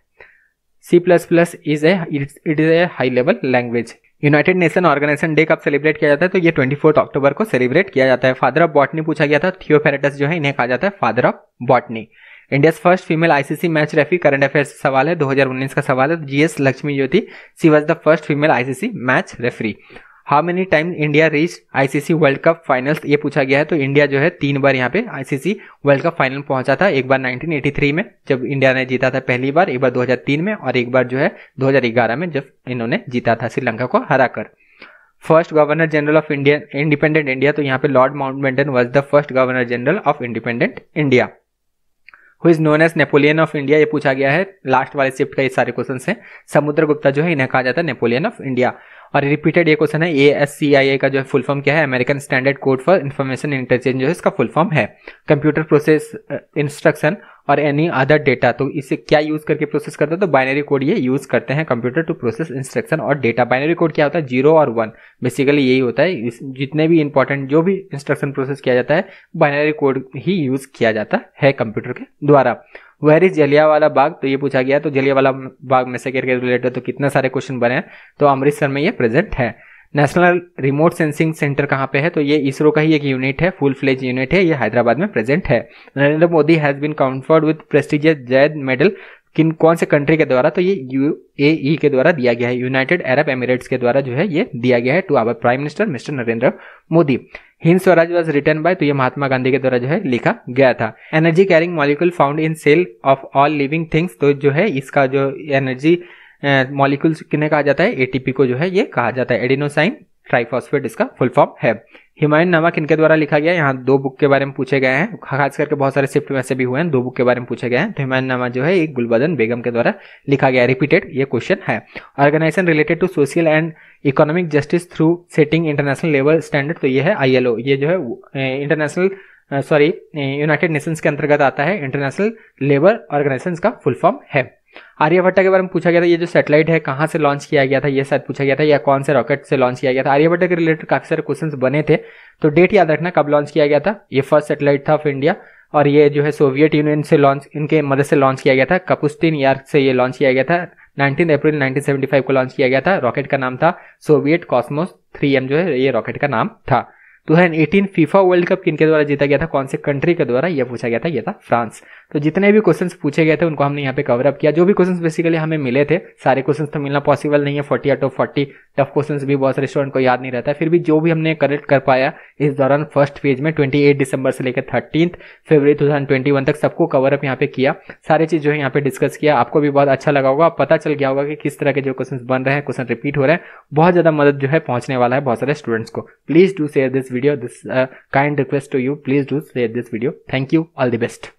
C plus plus is a it is a high level language United Nation Organization day कब सेलिब्रेट किया जाता है तो ये ट्वेंटी फोर्थ अक्टूबर को सेलिब्रेट किया जाता है फादर ऑफ बॉटनी पूछा गया था थियोफेरेटस जो है इन्हें कहा जाता है father of botany India first female ICC match referee current affairs सवाल है 2019 का सवाल है GS Lakshmi Jyoti she was the first female ICC match referee how many time India reach ICC world cup finals ये पूछा गया है तो इंडिया जो है तीन बार यहाँ पे आईसीसी वर्ल्ड कप फाइनल पहुंचा था एक बार 1983 में जब इंडिया ने जीता था पहली बार एक बार 2003 में और एक बार जो है 2011 में जब इन्होंने जीता था श्रीलंका को हराकर first governor general of India independent India तो यहाँ पे lord Mountbatten was the first governor general of independent India who is known as Napoleon of India ये पूछा गया है लास्ट वाले शिफ्ट का ये सारे क्वेश्चन है समुद्र गुप्ता जो है इन्हें कहा जाता है नेपोलियन ऑफ इंडिया और रिपीटेड ये क्वेश्चन है ए एस सी आई ए का जो है फुल फॉर्म क्या है American standard code for information interchange जो है इसका फुल फॉर्म है कंप्यूटर प्रोसेस इंस्ट्रक्शन और एनी अदर डेटा तो इसे क्या यूज करके प्रोसेस करता है तो बाइनरी कोड ये यूज करते हैं कंप्यूटर टू प्रोसेस इंस्ट्रक्शन और डेटा बाइनरी कोड क्या होता है जीरो और वन बेसिकली यही होता है जितने भी इंपॉर्टेंट जो भी इंस्ट्रक्शन प्रोसेस किया जाता है बाइनरी कोड ही यूज किया जाता है कंप्यूटर के द्वारा वेर इज वाला बाग तो ये पूछा गया तो जलिया वाला बाग मैसेकर के रिलेटेड तो कितने सारे क्वेश्चन बने हैं तो अमृतसर में ये प्रेजेंट है नेशनल रिमोट सेंसिंग सेंटर कहाँ पे है तो ये इसरो का ही एक यूनिट है फुल फ्लेज यूनिट है ये हैदराबाद में प्रेजेंट है Narendra Modi has been conferred with prestigious Zayed medal किन कौन से कंट्री के द्वारा तो ये यू ए e के द्वारा दिया गया है यूनाइटेड अरब एमिरेट्स के द्वारा जो है ये दिया गया है to our prime minister mister Narendra Modi Hind Swaraj was written by तो ये महात्मा गांधी के द्वारा जो है लिखा गया था energy carrying molecule found in cell of all living things तो जो है इसका जो एनर्जी मॉलिक्यूल्स किन्हें कहा जाता है एटीपी को जो है ये कहा जाता है एडिनोसाइन ट्राइफॉस्फेट इसका फुल फॉर्म है हिमायन किन के द्वारा लिखा गया यहाँ दो बुक के बारे में पूछे गए हैं खास करके बहुत सारे शिफ्ट में से भी हुए हैं दो बुक के बारे में पूछे गए हैं तो हिमायन नामा जो है एक गुलबदन बेगम के द्वारा लिखा गया रिपीटेड ये क्वेश्चन है organization related to social and economic justice through setting international level standard तो ये है आई ये जो है इंटरनेशनल सॉरी यूनाइटेड नेशंस के अंतर्गत आता है इंटरनेशनल लेबर ऑर्गेनाइजेशन का फुल फॉर्म है आर्यभट्टा के बारे में पूछा गया था ये जो सैटेलाइट है कहाँ से लॉन्च किया गया था ये शायद पूछा गया था या कौन से रॉकेट से लॉन्च किया गया था आर्यभट्टा के रिलेटेड काफी सारे क्वेश्चन बने थे तो डेट याद रखना कब लॉन्च किया गया था ये फर्स्ट सेटेलाइट था ऑफ इंडिया और ये जो है सोवियत यूनियन से लॉन्च इनके मदद से लॉन्च किया गया था कपुस्तीन यार्क से ये लॉन्च किया गया था 19 अप्रैल 1975 को लॉन्च किया गया था रॉकेट का नाम था सोवियत कॉस्मोस 3M जो है ये रॉकेट का नाम था तो है एटीन फीफा वर्ल्ड कप किनके द्वारा जीता गया था कौन से कंट्री के द्वारा यह पूछा गया था यह था फ्रांस तो जितने भी क्वेश्चंस पूछे गए थे उनको हमने यहाँ पे कवर अप किया जो भी क्वेश्चंस बेसिकली हमें मिले थे सारे क्वेश्चंस तो मिलना पॉसिबल नहीं है forty out of forty tough questions भी बहुत सारे स्टूडेंट को याद नहीं रहता है फिर भी जो भी हमने करेक्ट कर पाया इस दौरान फर्स्ट फेज में ट्वेंटी दिसंबर से लेकर थर्टीन फेवरी टू तक सबको कवर अप यहाँ पे किया सारी चीज़ जो है यहाँ पे डिस्कस किया आपको भी बहुत अच्छा लगा होगा पता चल गया होगा कि किस तरह के जो क्वेश्चन बन रहे हैं क्वेश्चन रिपीट हो रहे हैं बहुत ज़्यादा मदद जो है पहुंचने वाला है बहुत सारे स्टूडेंट्स को please do share this video this kind request to you please do share this video thank you all the best